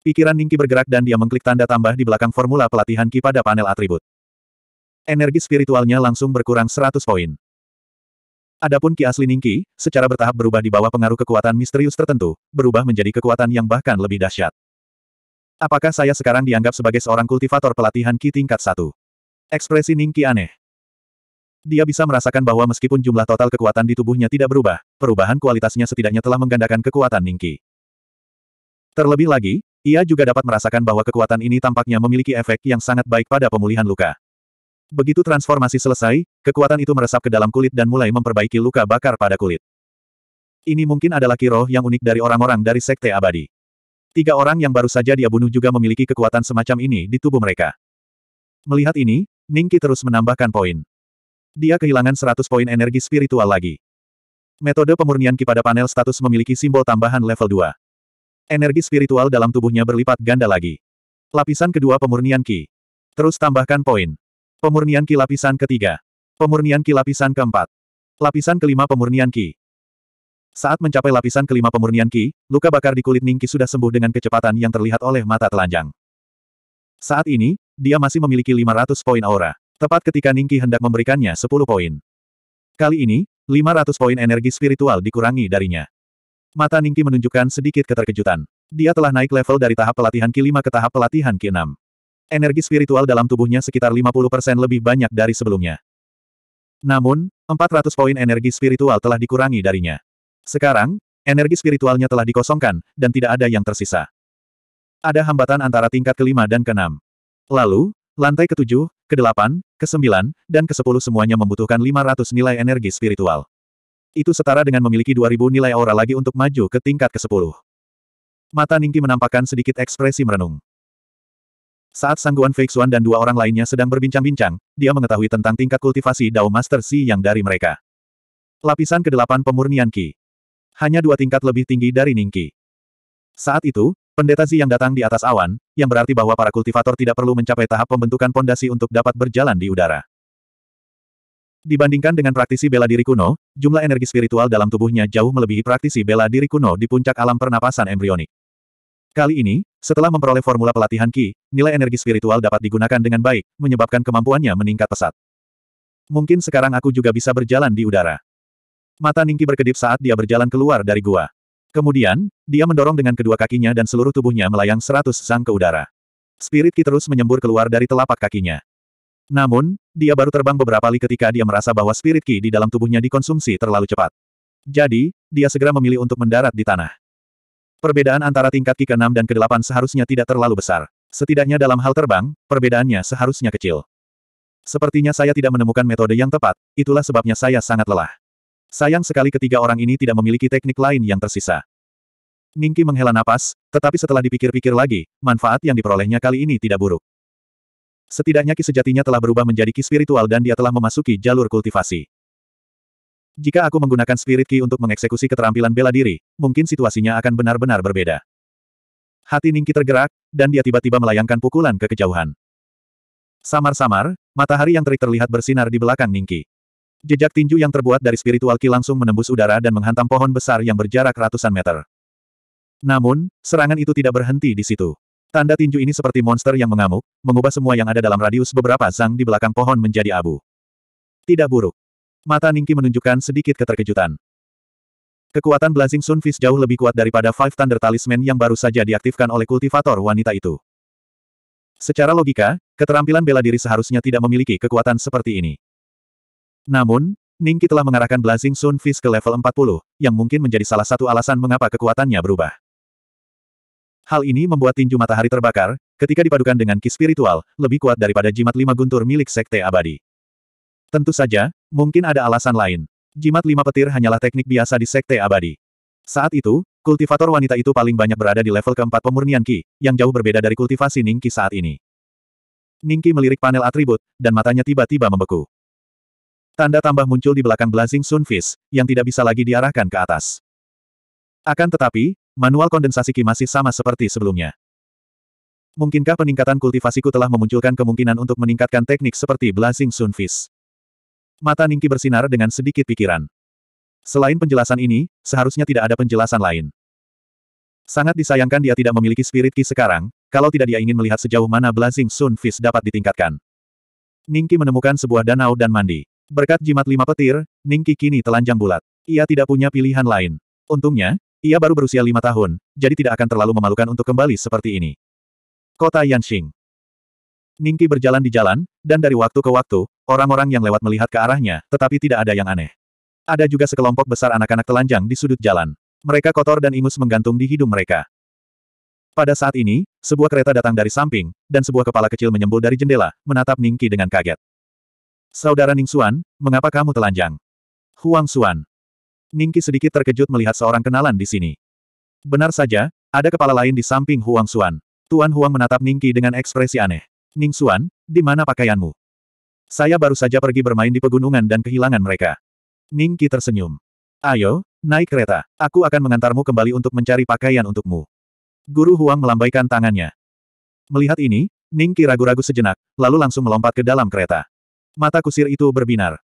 Pikiran Ningki bergerak dan dia mengklik tanda tambah di belakang formula pelatihan Ki pada panel atribut. Energi spiritualnya langsung berkurang 100 poin. Adapun Ki asli Ningki, secara bertahap berubah di bawah pengaruh kekuatan misterius tertentu, berubah menjadi kekuatan yang bahkan lebih dahsyat. Apakah saya sekarang dianggap sebagai seorang kultivator pelatihan Ki tingkat 1? Ekspresi Ningki aneh. Dia bisa merasakan bahwa meskipun jumlah total kekuatan di tubuhnya tidak berubah, perubahan kualitasnya setidaknya telah menggandakan kekuatan Ningki. Terlebih lagi, ia juga dapat merasakan bahwa kekuatan ini tampaknya memiliki efek yang sangat baik pada pemulihan luka. Begitu transformasi selesai, kekuatan itu meresap ke dalam kulit dan mulai memperbaiki luka bakar pada kulit. Ini mungkin adalah kiroh yang unik dari orang-orang dari Sekte Abadi. Tiga orang yang baru saja dia bunuh juga memiliki kekuatan semacam ini di tubuh mereka. Melihat ini, Ningki terus menambahkan poin. Dia kehilangan 100 poin energi spiritual lagi. Metode pemurnian kepada panel status memiliki simbol tambahan level 2. Energi spiritual dalam tubuhnya berlipat ganda lagi. Lapisan kedua pemurnian Ki. Terus tambahkan poin. Pemurnian Ki lapisan ketiga. Pemurnian Ki lapisan keempat. Lapisan kelima pemurnian Ki. Saat mencapai lapisan kelima pemurnian Ki, luka bakar di kulit Ningki sudah sembuh dengan kecepatan yang terlihat oleh mata telanjang. Saat ini, dia masih memiliki 500 poin aura. Tepat ketika Ningki hendak memberikannya 10 poin. Kali ini, 500 poin energi spiritual dikurangi darinya. Mata Ningki menunjukkan sedikit keterkejutan. Dia telah naik level dari tahap pelatihan ke-5 ke tahap pelatihan ke-6. Energi spiritual dalam tubuhnya sekitar 50% lebih banyak dari sebelumnya. Namun, 400 poin energi spiritual telah dikurangi darinya. Sekarang, energi spiritualnya telah dikosongkan, dan tidak ada yang tersisa. Ada hambatan antara tingkat ke kelima dan keenam. Lalu, lantai ketujuh, kedelapan, kesembilan, dan ke kesepuluh semuanya membutuhkan 500 nilai energi spiritual. Itu setara dengan memiliki 2000 nilai aura lagi untuk maju ke tingkat ke-10. Mata Ningki menampakkan sedikit ekspresi merenung. Saat Sangguan Feixuan dan dua orang lainnya sedang berbincang-bincang, dia mengetahui tentang tingkat kultivasi Dao Master Si yang dari mereka. Lapisan ke-8 pemurnian Qi. Hanya dua tingkat lebih tinggi dari Ningki. Saat itu, pendeta Si yang datang di atas awan, yang berarti bahwa para kultivator tidak perlu mencapai tahap pembentukan pondasi untuk dapat berjalan di udara. Dibandingkan dengan praktisi bela diri kuno, jumlah energi spiritual dalam tubuhnya jauh melebihi praktisi bela diri kuno di puncak alam pernapasan embrionik. Kali ini, setelah memperoleh formula pelatihan Ki, nilai energi spiritual dapat digunakan dengan baik, menyebabkan kemampuannya meningkat pesat. Mungkin sekarang aku juga bisa berjalan di udara. Mata Ningki berkedip saat dia berjalan keluar dari gua. Kemudian, dia mendorong dengan kedua kakinya dan seluruh tubuhnya melayang seratus sang ke udara. Spirit Ki terus menyembur keluar dari telapak kakinya. Namun, dia baru terbang beberapa kali ketika dia merasa bahwa spirit ki di dalam tubuhnya dikonsumsi terlalu cepat. Jadi, dia segera memilih untuk mendarat di tanah. Perbedaan antara tingkat ki ke-6 dan ke-8 seharusnya tidak terlalu besar. Setidaknya dalam hal terbang, perbedaannya seharusnya kecil. Sepertinya saya tidak menemukan metode yang tepat, itulah sebabnya saya sangat lelah. Sayang sekali ketiga orang ini tidak memiliki teknik lain yang tersisa. Ningki menghela napas, tetapi setelah dipikir-pikir lagi, manfaat yang diperolehnya kali ini tidak buruk. Setidaknya ki sejatinya telah berubah menjadi ki spiritual dan dia telah memasuki jalur kultivasi. Jika aku menggunakan spirit ki untuk mengeksekusi keterampilan bela diri, mungkin situasinya akan benar-benar berbeda. Hati Ningki tergerak, dan dia tiba-tiba melayangkan pukulan ke kejauhan. Samar-samar, matahari yang terik terlihat bersinar di belakang Ningki. Jejak tinju yang terbuat dari spiritual ki langsung menembus udara dan menghantam pohon besar yang berjarak ratusan meter. Namun, serangan itu tidak berhenti di situ. Tanda tinju ini seperti monster yang mengamuk, mengubah semua yang ada dalam radius beberapa zang di belakang pohon menjadi abu. Tidak buruk. Mata Ningki menunjukkan sedikit keterkejutan. Kekuatan Blazing Sun Fist jauh lebih kuat daripada Five Thunder Talisman yang baru saja diaktifkan oleh kultivator wanita itu. Secara logika, keterampilan bela diri seharusnya tidak memiliki kekuatan seperti ini. Namun, Ningki telah mengarahkan Blazing Sun Fist ke level 40, yang mungkin menjadi salah satu alasan mengapa kekuatannya berubah. Hal ini membuat tinju matahari terbakar, ketika dipadukan dengan ki spiritual, lebih kuat daripada jimat lima guntur milik Sekte Abadi. Tentu saja, mungkin ada alasan lain. Jimat lima petir hanyalah teknik biasa di Sekte Abadi. Saat itu, kultivator wanita itu paling banyak berada di level keempat pemurnian Ki, yang jauh berbeda dari kultivasi Ningki saat ini. Ningki melirik panel atribut, dan matanya tiba-tiba membeku. Tanda tambah muncul di belakang Blazing Sunfish, yang tidak bisa lagi diarahkan ke atas. Akan tetapi, Manual kondensasi Ki masih sama seperti sebelumnya. Mungkinkah peningkatan kultivasiku telah memunculkan kemungkinan untuk meningkatkan teknik seperti Blazing Sunfish? Mata Ningki bersinar dengan sedikit pikiran. Selain penjelasan ini, seharusnya tidak ada penjelasan lain. Sangat disayangkan dia tidak memiliki spirit ki sekarang, kalau tidak dia ingin melihat sejauh mana Blazing Sunfish dapat ditingkatkan. Ningki menemukan sebuah danau dan mandi. Berkat jimat lima petir, Ningki kini telanjang bulat. Ia tidak punya pilihan lain. Untungnya, ia baru berusia lima tahun, jadi tidak akan terlalu memalukan untuk kembali seperti ini. Kota Yanxing. Ningki berjalan di jalan, dan dari waktu ke waktu, orang-orang yang lewat melihat ke arahnya, tetapi tidak ada yang aneh. Ada juga sekelompok besar anak-anak telanjang di sudut jalan. Mereka kotor dan ingus menggantung di hidung mereka. Pada saat ini, sebuah kereta datang dari samping, dan sebuah kepala kecil menyembul dari jendela, menatap Ningki dengan kaget. Saudara Ning Xuan, mengapa kamu telanjang? Huang Xuan. Ningki sedikit terkejut melihat seorang kenalan di sini. Benar saja, ada kepala lain di samping Huang Xuan. Tuan Huang menatap Ningki dengan ekspresi aneh. Ning Xuan, di mana pakaianmu? Saya baru saja pergi bermain di pegunungan dan kehilangan mereka. Ningki tersenyum. Ayo, naik kereta. Aku akan mengantarmu kembali untuk mencari pakaian untukmu. Guru Huang melambaikan tangannya. Melihat ini, Ningki ragu-ragu sejenak, lalu langsung melompat ke dalam kereta. Mata kusir itu berbinar.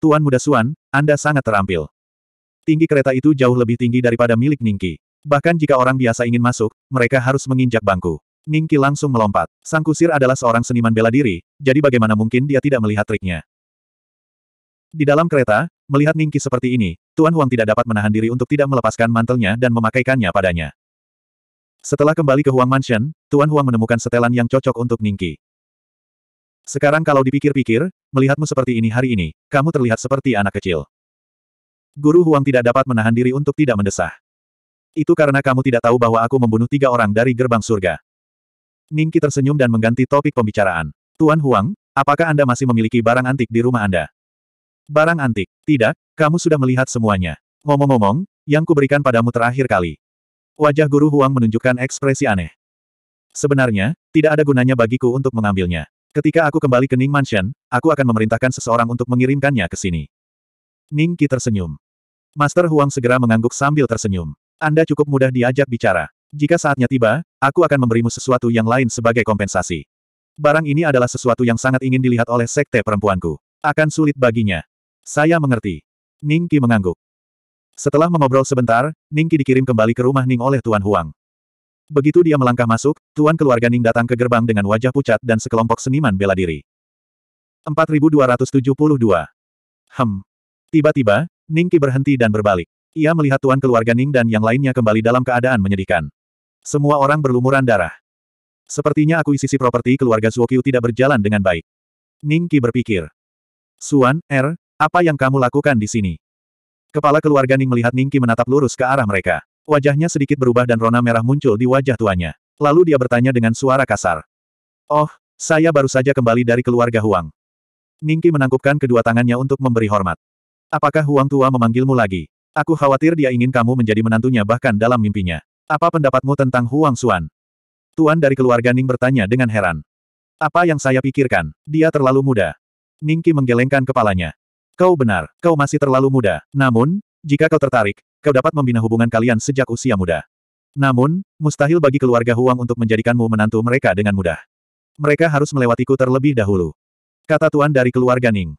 Tuan Muda Suan, Anda sangat terampil. Tinggi kereta itu jauh lebih tinggi daripada milik Ningki. Bahkan jika orang biasa ingin masuk, mereka harus menginjak bangku. Ningki langsung melompat. Sang kusir adalah seorang seniman bela diri, jadi bagaimana mungkin dia tidak melihat triknya. Di dalam kereta, melihat Ningki seperti ini, Tuan Huang tidak dapat menahan diri untuk tidak melepaskan mantelnya dan memakaikannya padanya. Setelah kembali ke Huang Mansion, Tuan Huang menemukan setelan yang cocok untuk Ningki. Sekarang kalau dipikir-pikir, melihatmu seperti ini hari ini, kamu terlihat seperti anak kecil. Guru Huang tidak dapat menahan diri untuk tidak mendesah. Itu karena kamu tidak tahu bahwa aku membunuh tiga orang dari gerbang surga. Ningki tersenyum dan mengganti topik pembicaraan. Tuan Huang, apakah Anda masih memiliki barang antik di rumah Anda? Barang antik? Tidak, kamu sudah melihat semuanya. Ngomong-ngomong, yang kuberikan padamu terakhir kali. Wajah Guru Huang menunjukkan ekspresi aneh. Sebenarnya, tidak ada gunanya bagiku untuk mengambilnya. Ketika aku kembali ke Ning Mansion, aku akan memerintahkan seseorang untuk mengirimkannya ke sini. Ning tersenyum. Master Huang segera mengangguk sambil tersenyum. Anda cukup mudah diajak bicara. Jika saatnya tiba, aku akan memberimu sesuatu yang lain sebagai kompensasi. Barang ini adalah sesuatu yang sangat ingin dilihat oleh sekte perempuanku. Akan sulit baginya. Saya mengerti. Ning Qi mengangguk. Setelah mengobrol sebentar, Ning Qi dikirim kembali ke rumah Ning oleh Tuan Huang. Begitu dia melangkah masuk, tuan keluarga Ning datang ke gerbang dengan wajah pucat dan sekelompok seniman bela diri. 4272. Hem. Tiba-tiba, Qi berhenti dan berbalik. Ia melihat tuan keluarga Ning dan yang lainnya kembali dalam keadaan menyedihkan. Semua orang berlumuran darah. Sepertinya akuisisi properti keluarga Suokyu tidak berjalan dengan baik. Ningki berpikir. Suan, Er, apa yang kamu lakukan di sini? Kepala keluarga Ning melihat Ningki menatap lurus ke arah mereka. Wajahnya sedikit berubah dan rona merah muncul di wajah tuanya. Lalu dia bertanya dengan suara kasar. Oh, saya baru saja kembali dari keluarga Huang. Ningki menangkupkan kedua tangannya untuk memberi hormat. Apakah Huang Tua memanggilmu lagi? Aku khawatir dia ingin kamu menjadi menantunya bahkan dalam mimpinya. Apa pendapatmu tentang Huang Xuan? Tuan dari keluarga Ning bertanya dengan heran. Apa yang saya pikirkan? Dia terlalu muda. Ning Qi menggelengkan kepalanya. Kau benar, kau masih terlalu muda. Namun, jika kau tertarik, kau dapat membina hubungan kalian sejak usia muda. Namun, mustahil bagi keluarga Huang untuk menjadikanmu menantu mereka dengan mudah. Mereka harus melewatiku terlebih dahulu. Kata tuan dari keluarga Ning.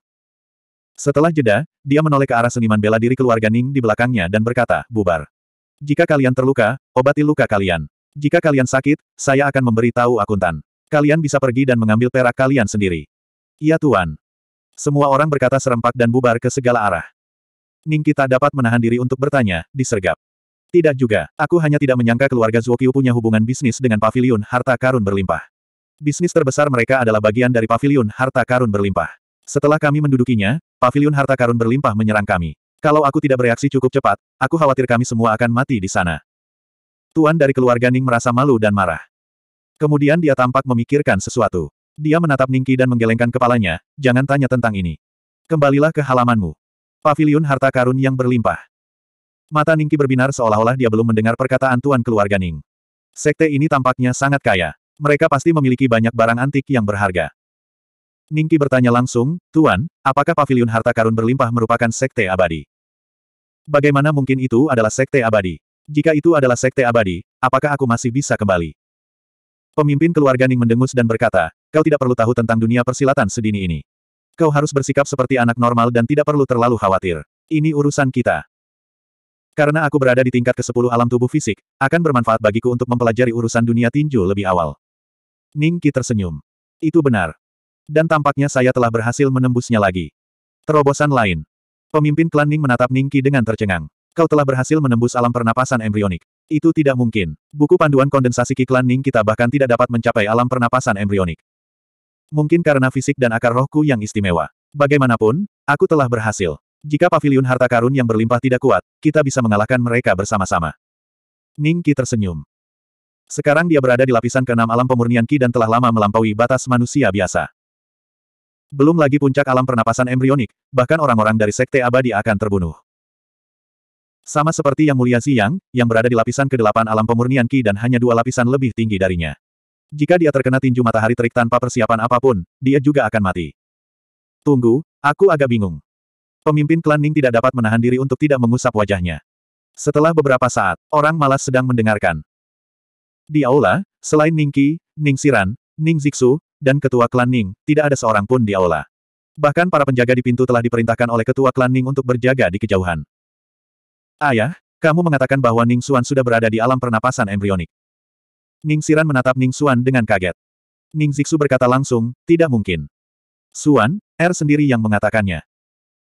Setelah jeda, dia menoleh ke arah seniman bela diri keluarga Ning di belakangnya dan berkata, bubar. Jika kalian terluka, obati luka kalian. Jika kalian sakit, saya akan memberi tahu akuntan. Kalian bisa pergi dan mengambil perak kalian sendiri. Iya Tuan. Semua orang berkata serempak dan bubar ke segala arah. Ning kita dapat menahan diri untuk bertanya, disergap. Tidak juga, aku hanya tidak menyangka keluarga Zuokyu punya hubungan bisnis dengan pavilion harta karun berlimpah. Bisnis terbesar mereka adalah bagian dari pavilion harta karun berlimpah. Setelah kami mendudukinya, pavilion harta karun berlimpah menyerang kami. Kalau aku tidak bereaksi cukup cepat, aku khawatir kami semua akan mati di sana. Tuan dari keluarga Ning merasa malu dan marah. Kemudian dia tampak memikirkan sesuatu. Dia menatap Ningki dan menggelengkan kepalanya, jangan tanya tentang ini. Kembalilah ke halamanmu. Pavilion harta karun yang berlimpah. Mata Ningki berbinar seolah-olah dia belum mendengar perkataan tuan keluarga Ning. Sekte ini tampaknya sangat kaya. Mereka pasti memiliki banyak barang antik yang berharga. Ningki bertanya langsung, Tuan, apakah pavilion harta karun berlimpah merupakan sekte abadi? Bagaimana mungkin itu adalah sekte abadi? Jika itu adalah sekte abadi, apakah aku masih bisa kembali? Pemimpin keluarga Ning mendengus dan berkata, kau tidak perlu tahu tentang dunia persilatan sedini ini. Kau harus bersikap seperti anak normal dan tidak perlu terlalu khawatir. Ini urusan kita. Karena aku berada di tingkat ke-10 alam tubuh fisik, akan bermanfaat bagiku untuk mempelajari urusan dunia tinju lebih awal. Ningki tersenyum. Itu benar. Dan tampaknya saya telah berhasil menembusnya lagi. Terobosan lain. Pemimpin klan Ning menatap Ningki dengan tercengang. Kau telah berhasil menembus alam pernapasan embrionik. Itu tidak mungkin. Buku panduan kondensasi Ki Klan Ning kita bahkan tidak dapat mencapai alam pernapasan embrionik. Mungkin karena fisik dan akar rohku yang istimewa. Bagaimanapun, aku telah berhasil. Jika pavilion harta karun yang berlimpah tidak kuat, kita bisa mengalahkan mereka bersama-sama. Ning tersenyum. Sekarang dia berada di lapisan keenam alam pemurnian Ki dan telah lama melampaui batas manusia biasa. Belum lagi puncak alam pernapasan embrionik, bahkan orang-orang dari Sekte Abadi akan terbunuh. Sama seperti Yang Mulia siang, yang berada di lapisan kedelapan alam pemurnian Ki dan hanya dua lapisan lebih tinggi darinya. Jika dia terkena tinju matahari terik tanpa persiapan apapun, dia juga akan mati. Tunggu, aku agak bingung. Pemimpin klan Ning tidak dapat menahan diri untuk tidak mengusap wajahnya. Setelah beberapa saat, orang malas sedang mendengarkan. Di aula, selain Ning Ki, Ning Siran, Ning Zixu, dan ketua klan Ning, tidak ada seorang pun di aula. Bahkan para penjaga di pintu telah diperintahkan oleh ketua klan Ning untuk berjaga di kejauhan. Ayah, kamu mengatakan bahwa Ning Xuan sudah berada di alam pernapasan embrionik. Ning Siran menatap Ning Xuan dengan kaget. Ning Zixu berkata langsung, tidak mungkin. Xuan, R er sendiri yang mengatakannya.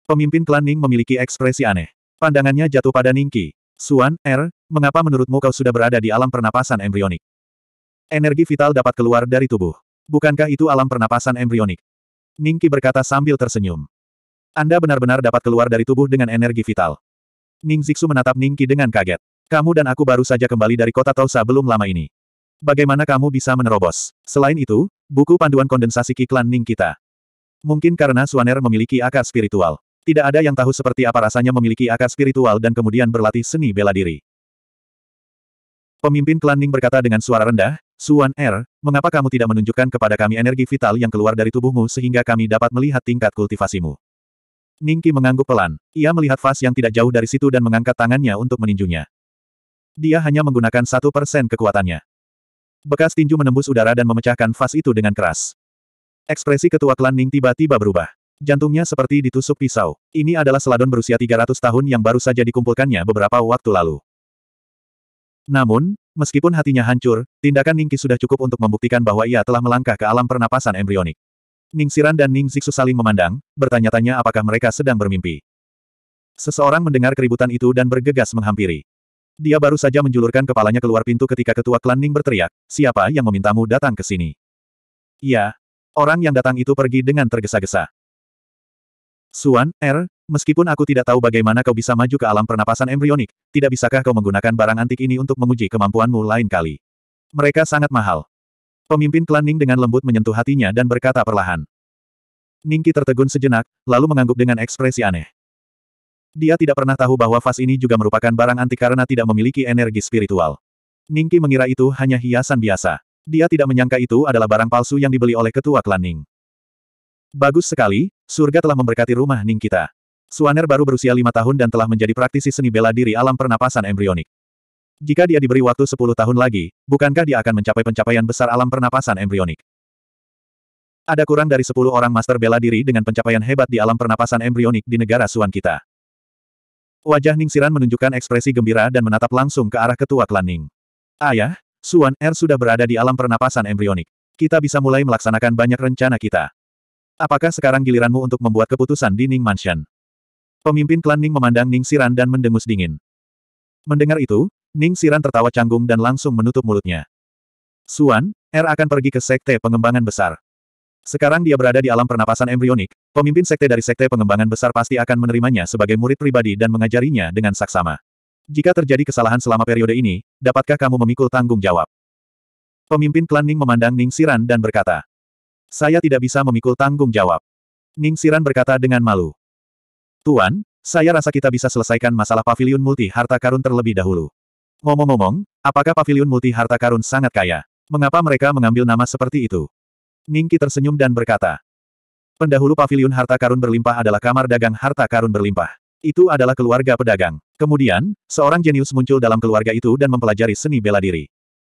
Pemimpin klan Ning memiliki ekspresi aneh. Pandangannya jatuh pada Ning Qi. Xuan, R, er, mengapa menurutmu kau sudah berada di alam pernapasan embrionik? Energi vital dapat keluar dari tubuh. Bukankah itu alam pernapasan embrionik? Ningki berkata sambil tersenyum. Anda benar-benar dapat keluar dari tubuh dengan energi vital. Ning Zixu menatap Ningki dengan kaget. Kamu dan aku baru saja kembali dari kota Tausa belum lama ini. Bagaimana kamu bisa menerobos? Selain itu, buku panduan kondensasi kiklan Ning kita. Mungkin karena Suaner memiliki akar spiritual. Tidak ada yang tahu seperti apa rasanya memiliki akar spiritual dan kemudian berlatih seni bela diri. Pemimpin klan Ning berkata dengan suara rendah, Suan Er, mengapa kamu tidak menunjukkan kepada kami energi vital yang keluar dari tubuhmu sehingga kami dapat melihat tingkat kultivasimu? Ningki mengangguk pelan. Ia melihat Fas yang tidak jauh dari situ dan mengangkat tangannya untuk meninjunya. Dia hanya menggunakan satu persen kekuatannya. Bekas tinju menembus udara dan memecahkan Fas itu dengan keras. Ekspresi ketua klan Ning tiba-tiba berubah. Jantungnya seperti ditusuk pisau. Ini adalah seladon berusia 300 tahun yang baru saja dikumpulkannya beberapa waktu lalu. Namun, Meskipun hatinya hancur, tindakan Ningqi sudah cukup untuk membuktikan bahwa ia telah melangkah ke alam pernapasan embrionik. Ning Siran dan Ning Zixu saling memandang, bertanya-tanya apakah mereka sedang bermimpi. Seseorang mendengar keributan itu dan bergegas menghampiri. Dia baru saja menjulurkan kepalanya keluar pintu ketika ketua klan Ning berteriak, siapa yang memintamu datang ke sini? Ya, Orang yang datang itu pergi dengan tergesa-gesa. Suan, Er, Meskipun aku tidak tahu bagaimana kau bisa maju ke alam pernapasan embrionik, tidak bisakah kau menggunakan barang antik ini untuk menguji kemampuanmu lain kali? Mereka sangat mahal. Pemimpin klan Ning dengan lembut menyentuh hatinya dan berkata perlahan. Ningki tertegun sejenak, lalu mengangguk dengan ekspresi aneh. Dia tidak pernah tahu bahwa vas ini juga merupakan barang antik karena tidak memiliki energi spiritual. Ningki mengira itu hanya hiasan biasa. Dia tidak menyangka itu adalah barang palsu yang dibeli oleh ketua klan Ning. Bagus sekali, surga telah memberkati rumah Ning kita. Suaner baru berusia lima tahun dan telah menjadi praktisi seni bela diri alam pernapasan embrionik. Jika dia diberi waktu sepuluh tahun lagi, bukankah dia akan mencapai pencapaian besar alam pernapasan embrionik? Ada kurang dari sepuluh orang master bela diri dengan pencapaian hebat di alam pernapasan embrionik di negara Suan kita. Wajah Ning Siran menunjukkan ekspresi gembira dan menatap langsung ke arah ketua klan Ning. Ayah, Suan Er sudah berada di alam pernapasan embrionik. Kita bisa mulai melaksanakan banyak rencana kita. Apakah sekarang giliranmu untuk membuat keputusan di Ning Mansion? Pemimpin klan Ning memandang Ning Siran dan mendengus dingin. Mendengar itu, Ning Siran tertawa canggung dan langsung menutup mulutnya. Suan, er akan pergi ke Sekte Pengembangan Besar. Sekarang dia berada di alam pernapasan embrionik, pemimpin sekte dari Sekte Pengembangan Besar pasti akan menerimanya sebagai murid pribadi dan mengajarinya dengan saksama. Jika terjadi kesalahan selama periode ini, dapatkah kamu memikul tanggung jawab? Pemimpin klan Ning memandang Ning Siran dan berkata, Saya tidak bisa memikul tanggung jawab. Ning Siran berkata dengan malu. Tuan, saya rasa kita bisa selesaikan masalah Pavilion multi harta karun terlebih dahulu. Ngomong-ngomong, apakah Pavilion multi harta karun sangat kaya? Mengapa mereka mengambil nama seperti itu? Ningki tersenyum dan berkata, Pendahulu Pavilion harta karun berlimpah adalah kamar dagang harta karun berlimpah. Itu adalah keluarga pedagang. Kemudian, seorang jenius muncul dalam keluarga itu dan mempelajari seni bela diri.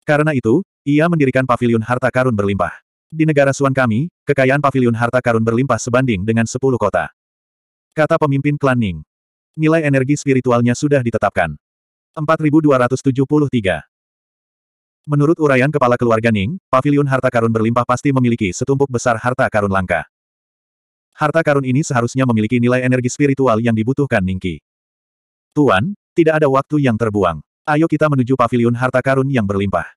Karena itu, ia mendirikan Pavilion harta karun berlimpah. Di negara Suan kami, kekayaan Pavilion harta karun berlimpah sebanding dengan 10 kota. Kata pemimpin klan Ning. Nilai energi spiritualnya sudah ditetapkan. 4273. Menurut uraian kepala keluarga Ning, pavilion harta karun berlimpah pasti memiliki setumpuk besar harta karun langka. Harta karun ini seharusnya memiliki nilai energi spiritual yang dibutuhkan Ningki. Tuan, tidak ada waktu yang terbuang. Ayo kita menuju pavilion harta karun yang berlimpah.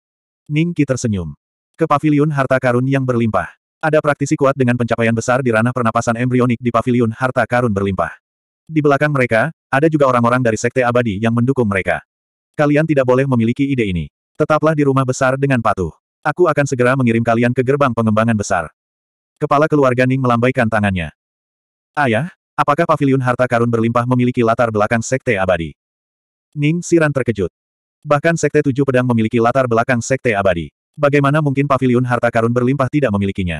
Ningki tersenyum. Ke pavilion harta karun yang berlimpah. Ada praktisi kuat dengan pencapaian besar di ranah pernapasan embrionik di pavilion harta karun berlimpah. Di belakang mereka, ada juga orang-orang dari sekte abadi yang mendukung mereka. Kalian tidak boleh memiliki ide ini. Tetaplah di rumah besar dengan patuh. Aku akan segera mengirim kalian ke gerbang pengembangan besar. Kepala keluarga Ning melambaikan tangannya. Ayah, apakah pavilion harta karun berlimpah memiliki latar belakang sekte abadi? Ning Siran terkejut. Bahkan sekte tujuh pedang memiliki latar belakang sekte abadi. Bagaimana mungkin pavilion harta karun berlimpah tidak memilikinya?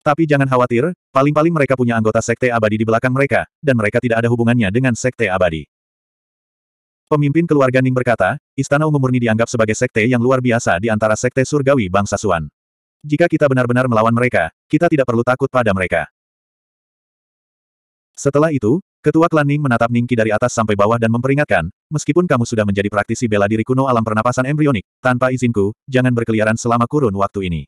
Tapi jangan khawatir, paling-paling mereka punya anggota Sekte Abadi di belakang mereka, dan mereka tidak ada hubungannya dengan Sekte Abadi. Pemimpin keluarga Ning berkata, Istana Umum Murni dianggap sebagai sekte yang luar biasa di antara sekte surgawi bangsa Suan. Jika kita benar-benar melawan mereka, kita tidak perlu takut pada mereka. Setelah itu, Ketua Klan Ning menatap Ningki dari atas sampai bawah dan memperingatkan, meskipun kamu sudah menjadi praktisi bela diri kuno alam pernapasan embrionik, tanpa izinku, jangan berkeliaran selama kurun waktu ini.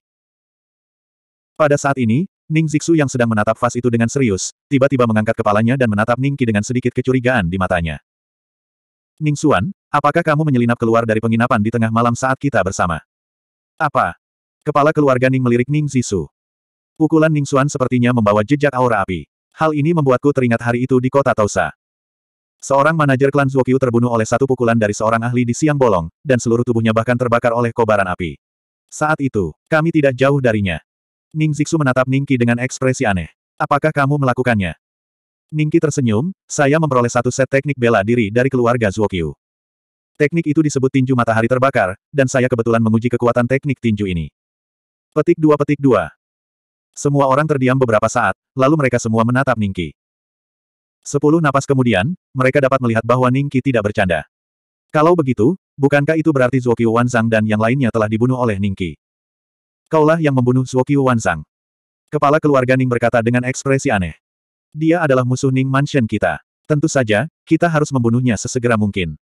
Pada saat ini, Ning Zixu yang sedang menatap vas itu dengan serius, tiba-tiba mengangkat kepalanya dan menatap Ning Qi dengan sedikit kecurigaan di matanya. Ning Xuan, apakah kamu menyelinap keluar dari penginapan di tengah malam saat kita bersama? Apa? Kepala keluarga Ning melirik Ning Zixu. Pukulan Ning Xuan sepertinya membawa jejak aura api. Hal ini membuatku teringat hari itu di kota Tausa. Seorang manajer klan Zuokyu terbunuh oleh satu pukulan dari seorang ahli di siang bolong, dan seluruh tubuhnya bahkan terbakar oleh kobaran api. Saat itu, kami tidak jauh darinya. Ning Zixu menatap Ningki dengan ekspresi aneh. Apakah kamu melakukannya? Ningki tersenyum, saya memperoleh satu set teknik bela diri dari keluarga Zuokyu. Teknik itu disebut tinju matahari terbakar, dan saya kebetulan menguji kekuatan teknik tinju ini. Petik dua petik dua. Semua orang terdiam beberapa saat, lalu mereka semua menatap Ningki. Sepuluh napas kemudian, mereka dapat melihat bahwa Ningki tidak bercanda. Kalau begitu, bukankah itu berarti Zuokyu Wanzang dan yang lainnya telah dibunuh oleh Ningki? Kaulah yang membunuh Zuokyu Wansang. Kepala keluarga Ning berkata dengan ekspresi aneh. Dia adalah musuh Ning Mansion kita. Tentu saja, kita harus membunuhnya sesegera mungkin.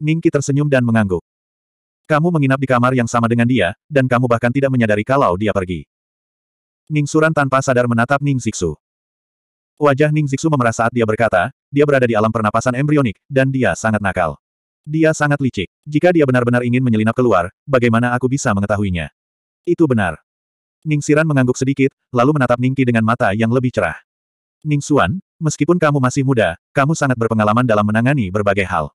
Ning Qi tersenyum dan mengangguk. Kamu menginap di kamar yang sama dengan dia, dan kamu bahkan tidak menyadari kalau dia pergi. Ning Suran tanpa sadar menatap Ning Zixu. Wajah Ning Zixu memerah saat dia berkata, dia berada di alam pernapasan embrionik, dan dia sangat nakal. Dia sangat licik. Jika dia benar-benar ingin menyelinap keluar, bagaimana aku bisa mengetahuinya? Itu benar. Ning Siran mengangguk sedikit, lalu menatap Ningki dengan mata yang lebih cerah. Ning Suan, meskipun kamu masih muda, kamu sangat berpengalaman dalam menangani berbagai hal.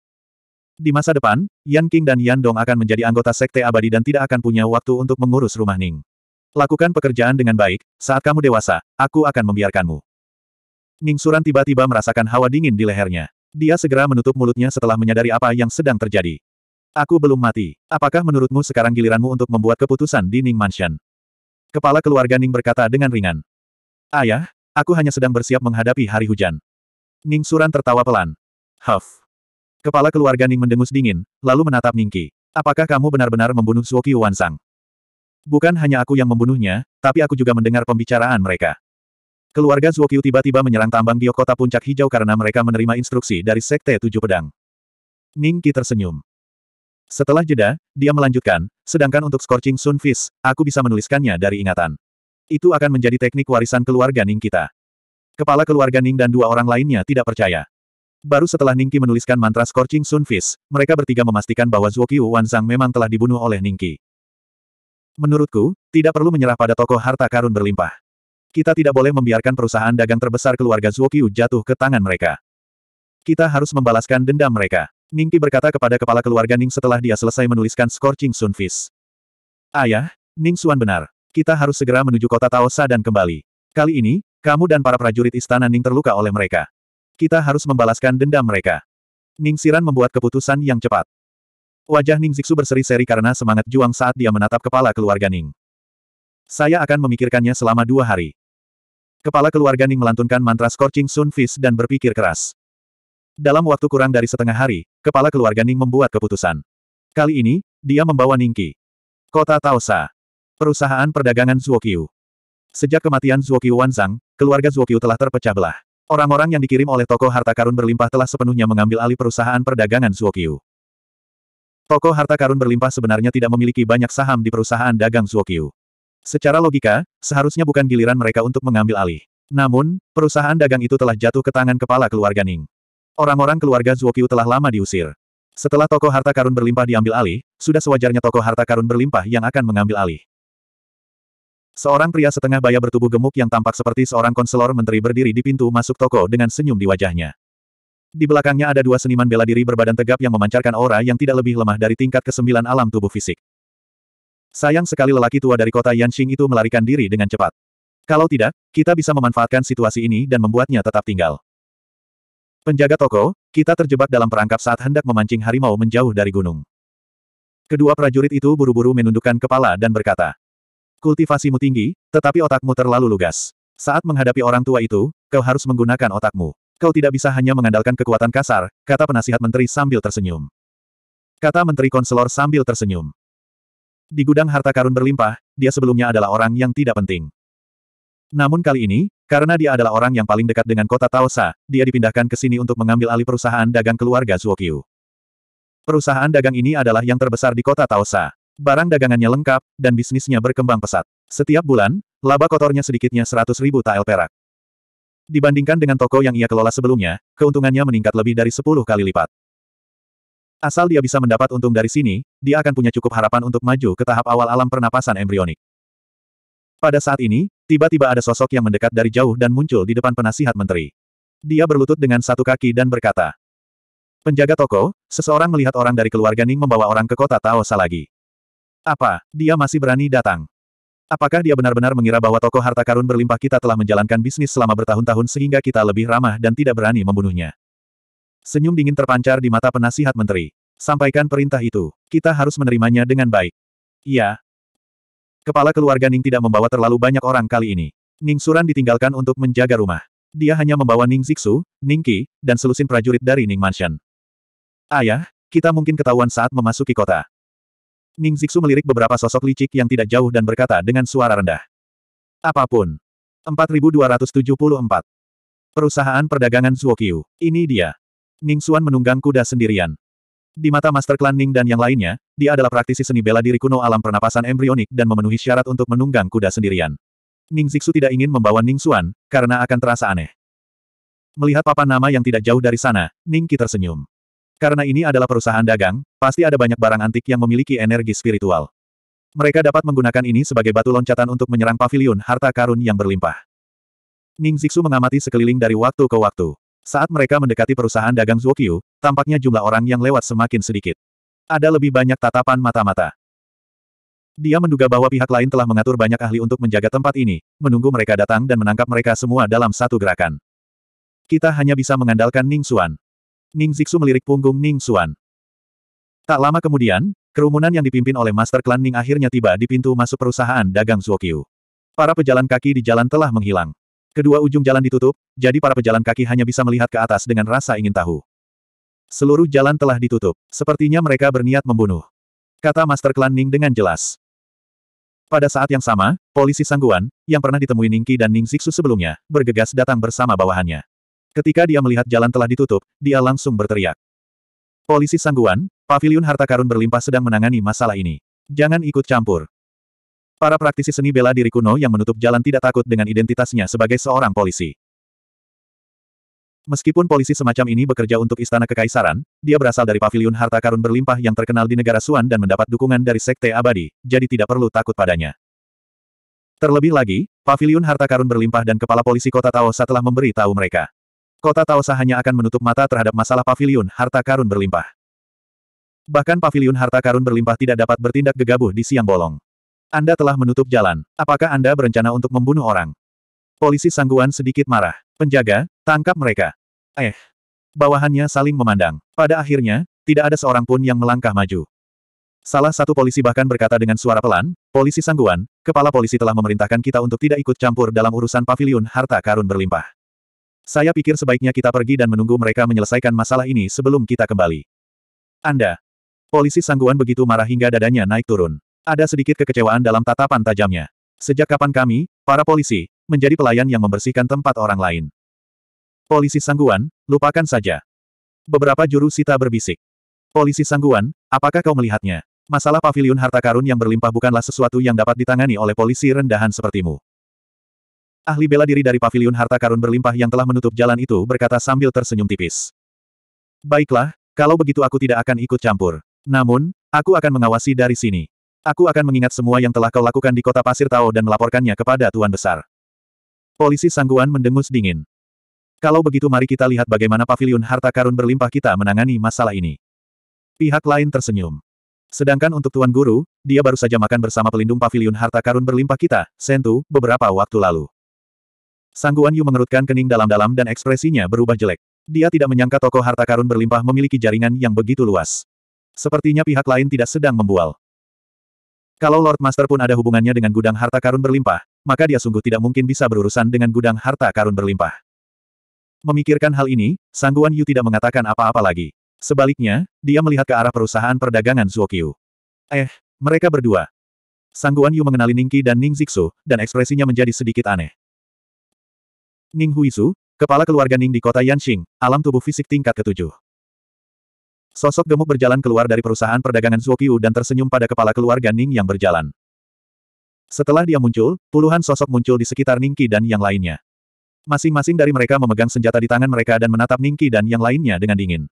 Di masa depan, Yan King dan Yan Dong akan menjadi anggota sekte abadi dan tidak akan punya waktu untuk mengurus rumah Ning. Lakukan pekerjaan dengan baik, saat kamu dewasa, aku akan membiarkanmu. Ning Suran tiba-tiba merasakan hawa dingin di lehernya. Dia segera menutup mulutnya setelah menyadari apa yang sedang terjadi. Aku belum mati. Apakah menurutmu sekarang giliranmu untuk membuat keputusan di Ning Mansion? Kepala keluarga Ning berkata dengan ringan. Ayah, aku hanya sedang bersiap menghadapi hari hujan. Ning Suran tertawa pelan. Huff. Kepala keluarga Ning mendengus dingin, lalu menatap Ningki. Apakah kamu benar-benar membunuh Suoki Wansang? Bukan hanya aku yang membunuhnya, tapi aku juga mendengar pembicaraan mereka. Keluarga Zuokyu tiba-tiba menyerang tambang Giok Kota Puncak Hijau karena mereka menerima instruksi dari Sekte Tujuh Pedang. Ningki tersenyum. Setelah jeda, dia melanjutkan, sedangkan untuk scorching Sun Fist, aku bisa menuliskannya dari ingatan. Itu akan menjadi teknik warisan keluarga Ning kita. Kepala keluarga Ning dan dua orang lainnya tidak percaya. Baru setelah Ningki menuliskan mantra scorching Sun Fist, mereka bertiga memastikan bahwa Wan Wanzang memang telah dibunuh oleh Ningki. Menurutku, tidak perlu menyerah pada tokoh harta karun berlimpah. Kita tidak boleh membiarkan perusahaan dagang terbesar keluarga Zuokyu jatuh ke tangan mereka. Kita harus membalaskan dendam mereka. Ningki berkata kepada kepala keluarga Ning setelah dia selesai menuliskan Scorching Sunfish. Ayah, Ning Suan benar. Kita harus segera menuju kota Taosa dan kembali. Kali ini, kamu dan para prajurit istana Ning terluka oleh mereka. Kita harus membalaskan dendam mereka. Ning Siran membuat keputusan yang cepat. Wajah Ning Zixu berseri-seri karena semangat juang saat dia menatap kepala keluarga Ning. Saya akan memikirkannya selama dua hari. Kepala keluarga Ning melantunkan mantra Scorching Sun Sunfish dan berpikir keras. Dalam waktu kurang dari setengah hari, kepala keluarga Ning membuat keputusan. Kali ini, dia membawa Ningki. Kota Taosa. Perusahaan perdagangan Zuokyu. Sejak kematian Zuokyu Wanzang, keluarga Zuokyu telah terpecah belah. Orang-orang yang dikirim oleh toko harta karun berlimpah telah sepenuhnya mengambil alih perusahaan perdagangan Zuokyu. Toko harta karun berlimpah sebenarnya tidak memiliki banyak saham di perusahaan dagang Zuokyu. Secara logika, seharusnya bukan giliran mereka untuk mengambil alih. Namun, perusahaan dagang itu telah jatuh ke tangan kepala keluarga Ning. Orang-orang keluarga Zuokyu telah lama diusir. Setelah toko harta karun berlimpah diambil alih, sudah sewajarnya toko harta karun berlimpah yang akan mengambil alih. Seorang pria setengah baya bertubuh gemuk yang tampak seperti seorang konselor menteri berdiri di pintu masuk toko dengan senyum di wajahnya. Di belakangnya ada dua seniman bela diri berbadan tegap yang memancarkan aura yang tidak lebih lemah dari tingkat kesembilan alam tubuh fisik. Sayang sekali lelaki tua dari kota Yanxing itu melarikan diri dengan cepat. Kalau tidak, kita bisa memanfaatkan situasi ini dan membuatnya tetap tinggal. Penjaga toko, kita terjebak dalam perangkap saat hendak memancing harimau menjauh dari gunung. Kedua prajurit itu buru-buru menundukkan kepala dan berkata, Kultivasimu tinggi, tetapi otakmu terlalu lugas. Saat menghadapi orang tua itu, kau harus menggunakan otakmu. Kau tidak bisa hanya mengandalkan kekuatan kasar, kata penasihat menteri sambil tersenyum. Kata menteri konselor sambil tersenyum. Di gudang harta karun berlimpah, dia sebelumnya adalah orang yang tidak penting. Namun kali ini, karena dia adalah orang yang paling dekat dengan kota Taosa, dia dipindahkan ke sini untuk mengambil alih perusahaan dagang keluarga Zuokyu. Perusahaan dagang ini adalah yang terbesar di kota Taosa. Barang dagangannya lengkap, dan bisnisnya berkembang pesat. Setiap bulan, laba kotornya sedikitnya 100 ribu tael perak. Dibandingkan dengan toko yang ia kelola sebelumnya, keuntungannya meningkat lebih dari 10 kali lipat. Asal dia bisa mendapat untung dari sini, dia akan punya cukup harapan untuk maju ke tahap awal alam pernapasan embrionik. Pada saat ini, Tiba-tiba ada sosok yang mendekat dari jauh dan muncul di depan penasihat menteri. Dia berlutut dengan satu kaki dan berkata, Penjaga toko, seseorang melihat orang dari keluarga Ning membawa orang ke kota Taosa lagi. Apa, dia masih berani datang? Apakah dia benar-benar mengira bahwa toko harta karun berlimpah kita telah menjalankan bisnis selama bertahun-tahun sehingga kita lebih ramah dan tidak berani membunuhnya? Senyum dingin terpancar di mata penasihat menteri. Sampaikan perintah itu. Kita harus menerimanya dengan baik. Iya, Kepala keluarga Ning tidak membawa terlalu banyak orang kali ini. Ning Suran ditinggalkan untuk menjaga rumah. Dia hanya membawa Ning Zixu, Ning Qi, dan selusin prajurit dari Ning Mansion. Ayah, kita mungkin ketahuan saat memasuki kota. Ning Zixu melirik beberapa sosok licik yang tidak jauh dan berkata dengan suara rendah. Apapun. 4274. Perusahaan perdagangan Zuokyu. Ini dia. Ning Suan menunggang kuda sendirian. Di mata Master Klan Ning dan yang lainnya, dia adalah praktisi seni bela diri kuno alam pernapasan embrionik dan memenuhi syarat untuk menunggang kuda sendirian. Ning Zixu tidak ingin membawa Ning Xuan, karena akan terasa aneh. Melihat papan nama yang tidak jauh dari sana, Ning Qi tersenyum. Karena ini adalah perusahaan dagang, pasti ada banyak barang antik yang memiliki energi spiritual. Mereka dapat menggunakan ini sebagai batu loncatan untuk menyerang pavilion harta karun yang berlimpah. Ning Zixu mengamati sekeliling dari waktu ke waktu. Saat mereka mendekati perusahaan dagang Zuokyu, tampaknya jumlah orang yang lewat semakin sedikit. Ada lebih banyak tatapan mata-mata. Dia menduga bahwa pihak lain telah mengatur banyak ahli untuk menjaga tempat ini, menunggu mereka datang dan menangkap mereka semua dalam satu gerakan. Kita hanya bisa mengandalkan Ning Xuan. Ning Zixu melirik punggung Ning Xuan. Tak lama kemudian, kerumunan yang dipimpin oleh Master Klan Ning akhirnya tiba di pintu masuk perusahaan dagang Zuokyu. Para pejalan kaki di jalan telah menghilang. Kedua ujung jalan ditutup, jadi para pejalan kaki hanya bisa melihat ke atas dengan rasa ingin tahu. Seluruh jalan telah ditutup. Sepertinya mereka berniat membunuh. Kata Master Klan Ning dengan jelas. Pada saat yang sama, polisi Sangguan, yang pernah ditemui Ningki dan Ning Siksu sebelumnya, bergegas datang bersama bawahannya. Ketika dia melihat jalan telah ditutup, dia langsung berteriak. Polisi Sangguan, Paviliun Harta Karun berlimpah sedang menangani masalah ini. Jangan ikut campur. Para praktisi seni bela diri kuno yang menutup jalan tidak takut dengan identitasnya sebagai seorang polisi. Meskipun polisi semacam ini bekerja untuk Istana Kekaisaran, dia berasal dari Paviliun harta karun berlimpah yang terkenal di negara Suan dan mendapat dukungan dari Sekte Abadi, jadi tidak perlu takut padanya. Terlebih lagi, Paviliun harta karun berlimpah dan kepala polisi kota Taosa telah memberi tahu mereka. Kota Taosa hanya akan menutup mata terhadap masalah Paviliun harta karun berlimpah. Bahkan Paviliun harta karun berlimpah tidak dapat bertindak gegabah di siang bolong. Anda telah menutup jalan. Apakah Anda berencana untuk membunuh orang? Polisi sangguan sedikit marah. Penjaga, tangkap mereka. Eh. Bawahannya saling memandang. Pada akhirnya, tidak ada seorang pun yang melangkah maju. Salah satu polisi bahkan berkata dengan suara pelan, Polisi Sangguan, kepala polisi telah memerintahkan kita untuk tidak ikut campur dalam urusan pavilion harta karun berlimpah. Saya pikir sebaiknya kita pergi dan menunggu mereka menyelesaikan masalah ini sebelum kita kembali. Anda. Polisi Sangguan begitu marah hingga dadanya naik turun. Ada sedikit kekecewaan dalam tatapan tajamnya. Sejak kapan kami, para polisi, menjadi pelayan yang membersihkan tempat orang lain? Polisi sangguan, lupakan saja. Beberapa juru sita berbisik. Polisi sangguan, apakah kau melihatnya? Masalah pavilion harta karun yang berlimpah bukanlah sesuatu yang dapat ditangani oleh polisi rendahan sepertimu. Ahli bela diri dari pavilion harta karun berlimpah yang telah menutup jalan itu berkata sambil tersenyum tipis. Baiklah, kalau begitu aku tidak akan ikut campur. Namun, aku akan mengawasi dari sini. Aku akan mengingat semua yang telah kau lakukan di kota Pasir Tao dan melaporkannya kepada Tuan Besar. Polisi Sangguan mendengus dingin. Kalau begitu mari kita lihat bagaimana pavilion harta karun berlimpah kita menangani masalah ini. Pihak lain tersenyum. Sedangkan untuk Tuan Guru, dia baru saja makan bersama pelindung pavilion harta karun berlimpah kita, Sentu, beberapa waktu lalu. Sangguan Yu mengerutkan kening dalam-dalam dan ekspresinya berubah jelek. Dia tidak menyangka toko harta karun berlimpah memiliki jaringan yang begitu luas. Sepertinya pihak lain tidak sedang membual. Kalau Lord Master pun ada hubungannya dengan gudang harta karun berlimpah, maka dia sungguh tidak mungkin bisa berurusan dengan gudang harta karun berlimpah. Memikirkan hal ini, Sangguan Yu tidak mengatakan apa-apa lagi. Sebaliknya, dia melihat ke arah perusahaan perdagangan Zuokyu. Eh, mereka berdua. Sangguan Yu mengenali Ningqi dan Ning Zixu, dan ekspresinya menjadi sedikit aneh. Ning Huizu, kepala keluarga Ning di kota Yanxing, alam tubuh fisik tingkat ketujuh. Sosok gemuk berjalan keluar dari perusahaan perdagangan Zuokyu dan tersenyum pada kepala keluarga Ning yang berjalan. Setelah dia muncul, puluhan sosok muncul di sekitar Ningki dan yang lainnya. Masing-masing dari mereka memegang senjata di tangan mereka dan menatap Ningki dan yang lainnya dengan dingin.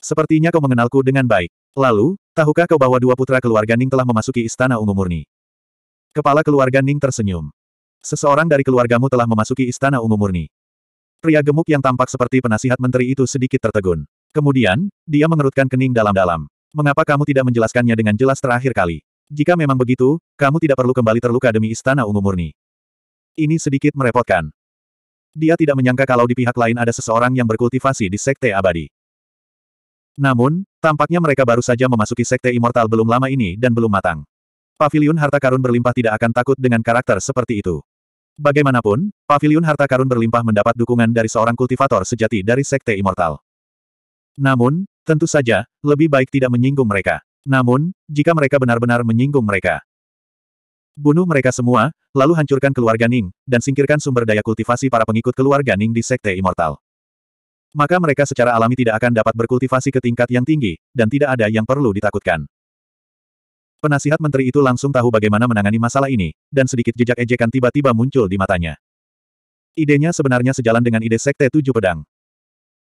Sepertinya kau mengenalku dengan baik. Lalu, tahukah kau bahwa dua putra keluarga Ning telah memasuki istana ungu murni? Kepala keluarga Ning tersenyum. Seseorang dari keluargamu telah memasuki istana ungu murni. Pria gemuk yang tampak seperti penasihat menteri itu sedikit tertegun. Kemudian, dia mengerutkan kening dalam-dalam. Mengapa kamu tidak menjelaskannya dengan jelas terakhir kali? Jika memang begitu, kamu tidak perlu kembali terluka demi istana ungu murni. Ini sedikit merepotkan. Dia tidak menyangka kalau di pihak lain ada seseorang yang berkultivasi di Sekte Abadi. Namun, tampaknya mereka baru saja memasuki Sekte Immortal belum lama ini dan belum matang. Pavilion harta karun berlimpah tidak akan takut dengan karakter seperti itu. Bagaimanapun, Pavilion harta karun berlimpah mendapat dukungan dari seorang kultivator sejati dari Sekte Immortal. Namun, tentu saja, lebih baik tidak menyinggung mereka. Namun, jika mereka benar-benar menyinggung mereka, bunuh mereka semua, lalu hancurkan keluarga Ning, dan singkirkan sumber daya kultivasi para pengikut keluarga Ning di Sekte Immortal. Maka mereka secara alami tidak akan dapat berkultivasi ke tingkat yang tinggi, dan tidak ada yang perlu ditakutkan. Penasihat menteri itu langsung tahu bagaimana menangani masalah ini, dan sedikit jejak ejekan tiba-tiba muncul di matanya. Idenya sebenarnya sejalan dengan ide Sekte Tujuh Pedang.